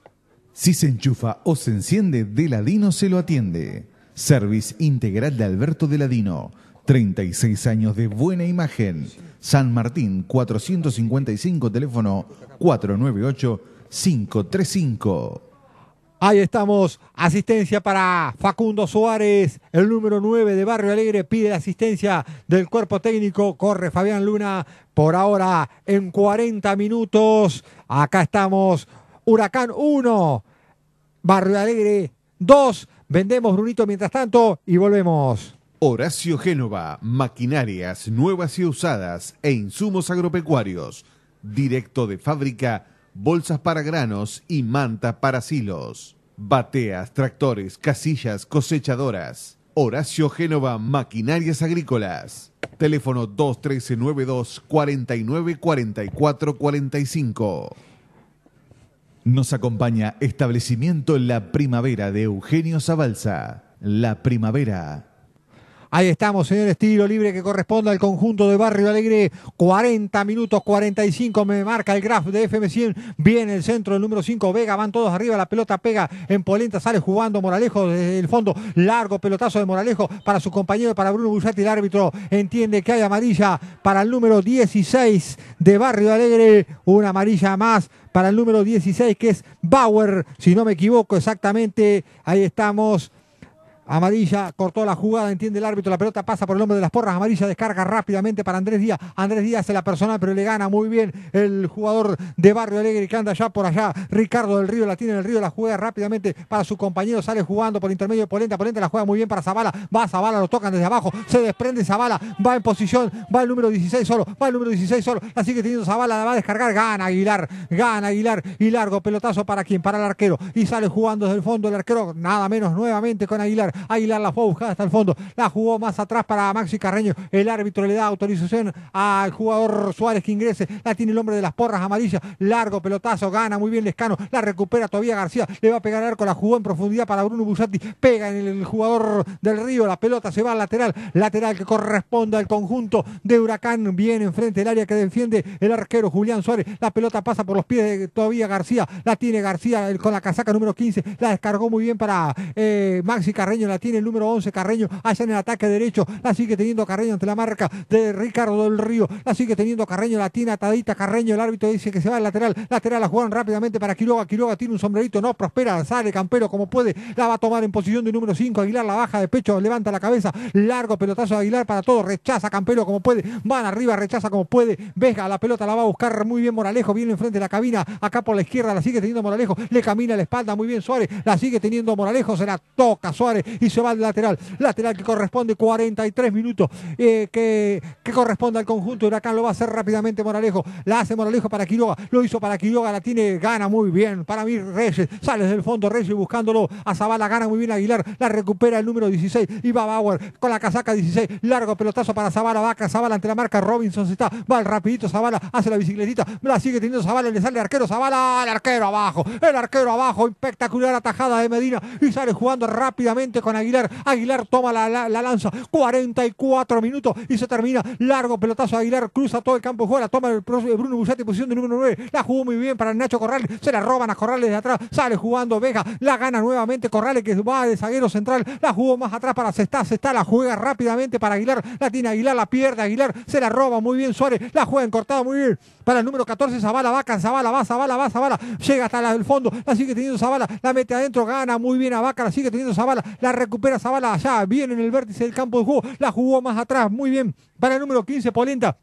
Si se enchufa o se enciende, De Ladino se lo atiende. Service integral de Alberto DELADINO. 36 años de buena imagen. San Martín 455, teléfono 498-535. Ahí estamos, asistencia para Facundo Suárez, el número 9 de Barrio Alegre, pide asistencia del cuerpo técnico, corre Fabián Luna, por ahora en 40 minutos, acá estamos, Huracán 1, Barrio Alegre 2. Vendemos, runito mientras tanto y volvemos. Horacio Génova, maquinarias nuevas y usadas e insumos agropecuarios. Directo de fábrica, bolsas para granos y manta para silos. Bateas, tractores, casillas, cosechadoras. Horacio Génova, maquinarias agrícolas. Teléfono 2392 cuarenta nos acompaña Establecimiento La Primavera de Eugenio Zabalza. La Primavera Ahí estamos, señor Estilo libre que corresponde al conjunto de Barrio Alegre. 40 minutos 45. Me marca el graf de FM100. Viene el centro, del número 5. Vega. Van todos arriba. La pelota pega en Polenta. Sale jugando Moralejo desde el fondo. Largo pelotazo de Moralejo para su compañero, para Bruno Bullati. El árbitro entiende que hay amarilla para el número 16 de Barrio Alegre. Una amarilla más para el número 16 que es Bauer. Si no me equivoco exactamente. Ahí estamos. Amarilla cortó la jugada, entiende el árbitro, la pelota pasa por el hombre de las porras. Amarilla descarga rápidamente para Andrés Díaz. Andrés Díaz se la personal pero le gana muy bien el jugador de Barrio Alegre que anda allá por allá. Ricardo del Río la tiene en el Río, la juega rápidamente para su compañero. Sale jugando por intermedio de Polenta. Polenta la juega muy bien para Zabala Va Zabala, lo tocan desde abajo. Se desprende Zabala, va en posición, va el número 16 solo, va el número 16 solo. Así que teniendo Zabala la va a descargar. Gana Aguilar, gana Aguilar y largo pelotazo para quien, para el arquero. Y sale jugando desde el fondo el arquero, nada menos nuevamente con Aguilar Aguilar la fue a hasta el fondo. La jugó más atrás para Maxi Carreño. El árbitro le da autorización al jugador Suárez que ingrese. La tiene el hombre de las porras amarillas. Largo pelotazo. Gana muy bien Lescano. La recupera todavía García. Le va a pegar el arco. La jugó en profundidad para Bruno Busati Pega en el jugador del Río. La pelota se va al lateral. Lateral que corresponde al conjunto de Huracán. Bien enfrente el área que defiende el arquero Julián Suárez. La pelota pasa por los pies de todavía García. La tiene García con la casaca número 15. La descargó muy bien para eh, Maxi Carreño la tiene el número 11 Carreño, allá en el ataque derecho, la sigue teniendo Carreño ante la marca de Ricardo del Río, la sigue teniendo Carreño, la tiene atadita Carreño, el árbitro dice que se va al lateral, lateral la juegan rápidamente para Quiroga, Quiroga tiene un sombrerito, no prospera, sale Campero como puede, la va a tomar en posición de número 5, Aguilar la baja de pecho, levanta la cabeza, largo pelotazo de Aguilar para todo, rechaza Campero como puede, van arriba, rechaza como puede, Vega la pelota la va a buscar muy bien Moralejo, viene enfrente de la cabina, acá por la izquierda la sigue teniendo Moralejo, le camina la espalda muy bien Suárez, la sigue teniendo Moralejo, se la toca Suárez, y se va al lateral. Lateral que corresponde 43 minutos. Eh, que, que corresponde al conjunto de Huracán. Lo va a hacer rápidamente Moralejo. La hace Moralejo para Quiroga. Lo hizo para Quiroga. La tiene, gana muy bien. Para mí Reyes. Sale del fondo Reyes buscándolo. A Zabala gana muy bien Aguilar. La recupera el número 16. Y va Bauer con la casaca 16. Largo pelotazo para Zabala, Vaca Zabala ante la marca. Robinson se está. Va rapidito Zabala Hace la bicicletita. La sigue teniendo Zabala Le sale arquero Zabala, El arquero abajo. El arquero abajo. Espectacular atajada de Medina. Y sale jugando rápidamente con Aguilar. Aguilar toma la, lanza. 44 minutos y se termina. Largo pelotazo Aguilar. Cruza todo el campo juega. toma el, de Bruno en posición de número 9. La jugó muy bien para Nacho corrales Se la roban a Corrales de atrás. Sale jugando Vega. La gana nuevamente Corrales que va de zaguero central. La jugó más atrás para Cestá. Cestá la juega rápidamente para Aguilar. La tiene Aguilar. La pierde Aguilar. Se la roba muy bien Suárez. La juega en muy bien. Para el número 14, Zabala va, Zabala va, Zabala va, Zabala. Llega hasta la, el fondo. La sigue teniendo Zabala. La mete adentro. Gana muy bien a Vaca. La sigue teniendo Zabala. La la recupera Zabala allá. Bien en el vértice del campo de juego. La jugó más atrás. Muy bien. Para el número 15, Polenta.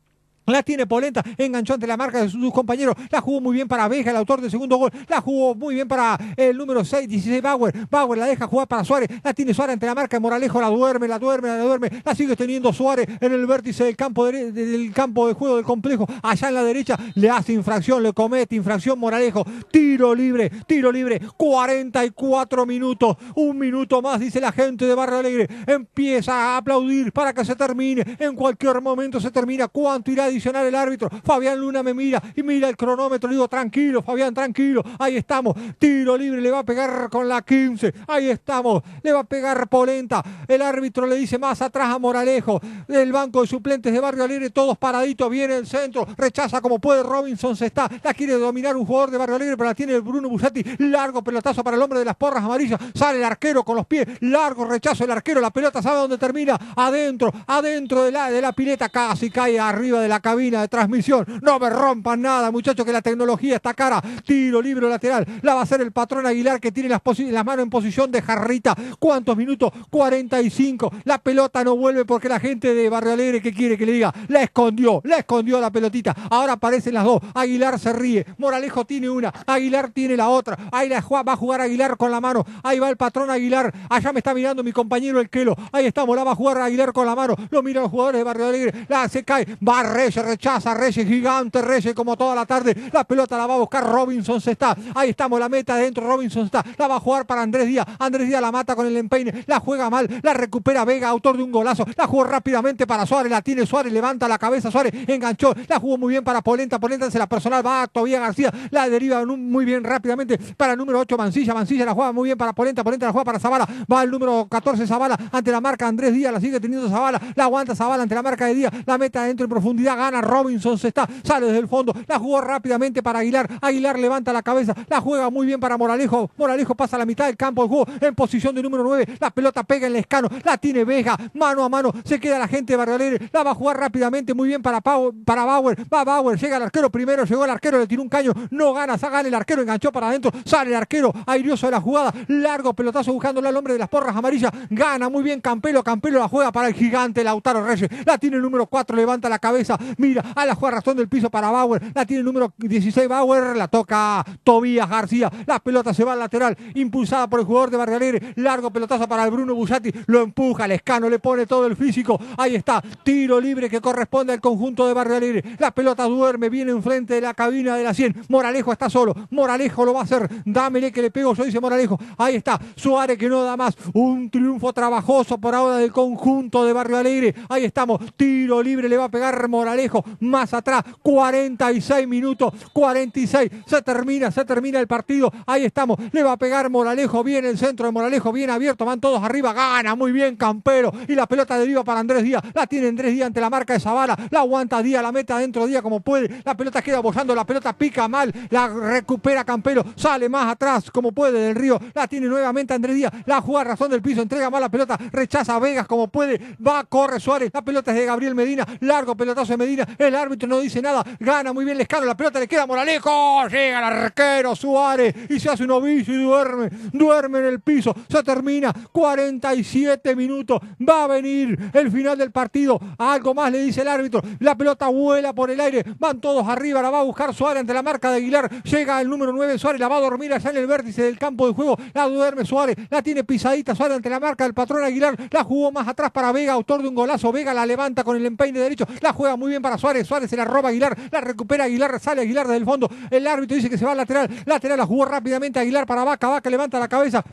La tiene Polenta, enganchó ante la marca de sus, compañeros. La jugó muy bien para Veja, el autor del segundo gol. La jugó muy bien para el número 6, 16 Bauer. Bauer la deja jugar para Suárez. La tiene Suárez ante la marca de Moralejo. La duerme, la duerme, la duerme. La sigue teniendo Suárez en el vértice del campo del campo de juego del complejo. Allá en la derecha le hace infracción, le comete infracción Moralejo. Tiro libre, tiro libre. 44 minutos. Un minuto más, dice la gente de Barra Alegre. Empieza a aplaudir para que se termine. En cualquier momento se termina. ¿Cuánto irá? adicional el árbitro. Fabián Luna me mira y mira el cronómetro. Digo, tranquilo, Fabián, tranquilo. Ahí estamos. Tiro libre, le va a pegar con la 15. Ahí estamos. Le va a pegar Polenta. El árbitro le dice más atrás a Moralejo. del banco de suplentes de Barrio Alegre, todos paraditos. Viene el centro. Rechaza como puede. Robinson se está. La quiere dominar un jugador de Barrio Alegre, pero la tiene el Bruno Busati. Largo pelotazo para el hombre de las porras amarillas. Sale el arquero con los pies. Largo rechazo el arquero. La pelota sabe dónde termina. Adentro, adentro de la, de la pileta. Casi cae arriba de la cabina de transmisión. No me rompan nada, muchachos, que la tecnología está cara. Tiro libre lateral. La va a hacer el patrón Aguilar que tiene las, las manos en posición de jarrita. ¿Cuántos minutos? 45. La pelota no vuelve porque la gente de Barrio Alegre que quiere que le diga, la escondió, la escondió la pelotita. Ahora aparecen las dos. Aguilar se ríe. Moralejo tiene una. Aguilar tiene la otra. Ahí la va a jugar Aguilar con la mano. Ahí va el patrón Aguilar. Allá me está mirando mi compañero el Kelo. Ahí estamos. La va a jugar Aguilar con la mano. Lo miran los jugadores de Barrio Alegre. La se cae. Barre se rechaza, Reyes gigante, Reyes como toda la tarde. La pelota la va a buscar Robinson, se está. Ahí estamos, la meta adentro, Robinson está. La va a jugar para Andrés Díaz. Andrés Díaz la mata con el empeine, la juega mal, la recupera Vega, autor de un golazo. La jugó rápidamente para Suárez, la tiene Suárez, levanta la cabeza Suárez, enganchó, la jugó muy bien para Polenta. Polenta se la personal, va todavía García, la deriva muy bien rápidamente para el número 8 Mancilla. Mancilla la juega muy bien para Polenta, Polenta la juega para Zavala. Va el número 14 Zavala ante la marca Andrés Díaz, la sigue teniendo Zavala, la aguanta Zavala ante la marca de Díaz, la meta adentro en profundidad gana Robinson se está, sale desde el fondo, la jugó rápidamente para Aguilar, Aguilar levanta la cabeza, la juega muy bien para Moralejo, Moralejo pasa a la mitad del campo, el juego en posición de número 9, la pelota pega en el escano, la tiene Vega, mano a mano, se queda la gente de Bargalere, la va a jugar rápidamente, muy bien para, para Bauer, va Bauer, llega el arquero primero, llegó el arquero, le tiró un caño, no gana, sale el arquero, enganchó para adentro, sale el arquero, airioso de la jugada, largo pelotazo buscando al hombre de las porras amarillas, gana muy bien Campelo, Campelo la juega para el gigante Lautaro Reyes, la tiene el número 4, levanta la cabeza, Mira, a la juega razón del piso para Bauer. La tiene el número 16 Bauer. La toca Tobías García. La pelota se va al lateral. Impulsada por el jugador de Alegre, Largo pelotazo para el Bruno Busati. Lo empuja, escano, le pone todo el físico. Ahí está. Tiro libre que corresponde al conjunto de Alegre La pelota duerme. Viene enfrente de la cabina de la 100. Moralejo está solo. Moralejo lo va a hacer. Dámele que le pego yo, dice Moralejo. Ahí está. Suárez que no da más. Un triunfo trabajoso por ahora del conjunto de Barrio Alegre. Ahí estamos. Tiro libre le va a pegar Moralejo más atrás, 46 minutos, 46, se termina, se termina el partido, ahí estamos, le va a pegar Moralejo, bien el centro de Moralejo, bien abierto, van todos arriba, gana, muy bien Campero, y la pelota deriva para Andrés Díaz, la tiene Andrés Díaz ante la marca de Zavala, la aguanta Díaz, la meta adentro Díaz como puede, la pelota queda bollando, la pelota pica mal, la recupera Campero, sale más atrás como puede del río, la tiene nuevamente Andrés Díaz, la juega razón del piso, entrega mal la pelota, rechaza Vegas como puede, va, corre Suárez, la pelota es de Gabriel Medina, largo pelotazo de Medina, el árbitro no dice nada, gana muy bien Lescano, la pelota le queda a Moralejo, llega el arquero Suárez y se hace un ovillo y duerme, duerme en el piso, se termina, 47 minutos, va a venir el final del partido, algo más le dice el árbitro, la pelota vuela por el aire, van todos arriba, la va a buscar Suárez ante la marca de Aguilar, llega el número 9 Suárez, la va a dormir allá en el vértice del campo de juego, la duerme Suárez, la tiene pisadita Suárez ante la marca del patrón Aguilar, la jugó más atrás para Vega, autor de un golazo, Vega la levanta con el empeine derecho, la juega muy bien para Suárez. Suárez se la roba Aguilar. La recupera Aguilar. Sale Aguilar desde el fondo. El árbitro dice que se va al lateral. Lateral la jugó rápidamente Aguilar para Vaca. Vaca levanta la cabeza.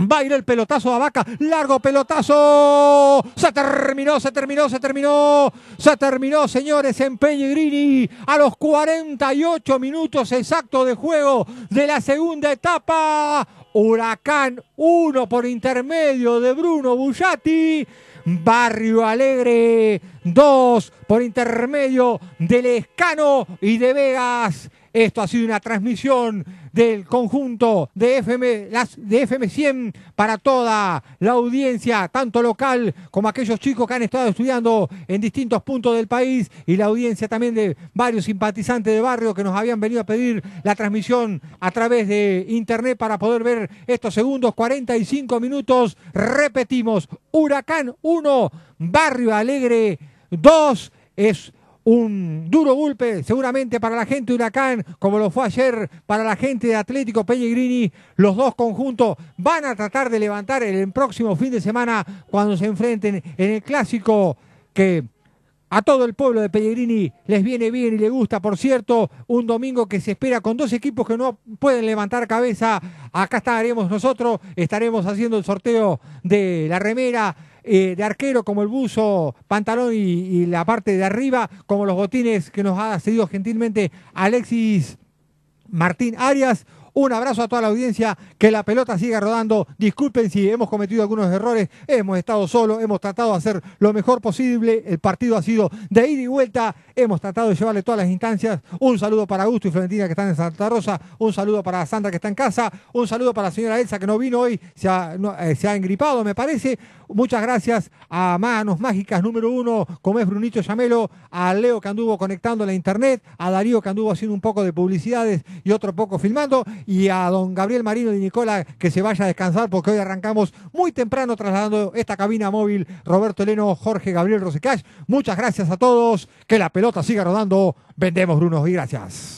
Va a ir el pelotazo a Vaca. Largo pelotazo. Se terminó, se terminó, se terminó. Se terminó, señores, en Peñigrini A los 48 minutos exactos de juego de la segunda etapa. Huracán 1 por intermedio de Bruno Bullati. Barrio Alegre 2 por intermedio de Escano y de Vegas esto ha sido una transmisión del conjunto de FM, de FM 100 para toda la audiencia, tanto local como aquellos chicos que han estado estudiando en distintos puntos del país y la audiencia también de varios simpatizantes de barrio que nos habían venido a pedir la transmisión a través de internet para poder ver estos segundos, 45 minutos. Repetimos, Huracán 1, Barrio Alegre 2 es un duro golpe seguramente para la gente de Huracán, como lo fue ayer para la gente de Atlético Pellegrini. Los dos conjuntos van a tratar de levantar el próximo fin de semana cuando se enfrenten en el clásico que a todo el pueblo de Pellegrini les viene bien y le gusta, por cierto, un domingo que se espera con dos equipos que no pueden levantar cabeza. Acá estaremos nosotros, estaremos haciendo el sorteo de la remera eh, de arquero como el buzo, pantalón y, y, la parte de arriba, como los botines que nos ha cedido gentilmente Alexis Martín Arias. Un abrazo a toda la audiencia, que la pelota siga rodando. Disculpen si hemos cometido algunos errores, hemos estado solos, hemos tratado de hacer lo mejor posible. El partido ha sido de ida y vuelta, hemos tratado de llevarle todas las instancias. Un saludo para Augusto y Florentina que están en Santa Rosa, un saludo para Sandra que está en casa, un saludo para la señora Elsa que no vino hoy, se ha, eh, engripado, me parece. Muchas gracias a Manos Mágicas número uno, como es Brunito Yamelo. a Leo que anduvo conectando la internet, a Darío que anduvo haciendo un poco de publicidades y otro poco filmando y a don Gabriel Marino y Nicola que se vaya a descansar porque hoy arrancamos muy temprano trasladando esta cabina móvil Roberto Eleno, Jorge Gabriel Rosicach. Muchas gracias a todos, que la pelota siga rodando. Vendemos Bruno. y gracias.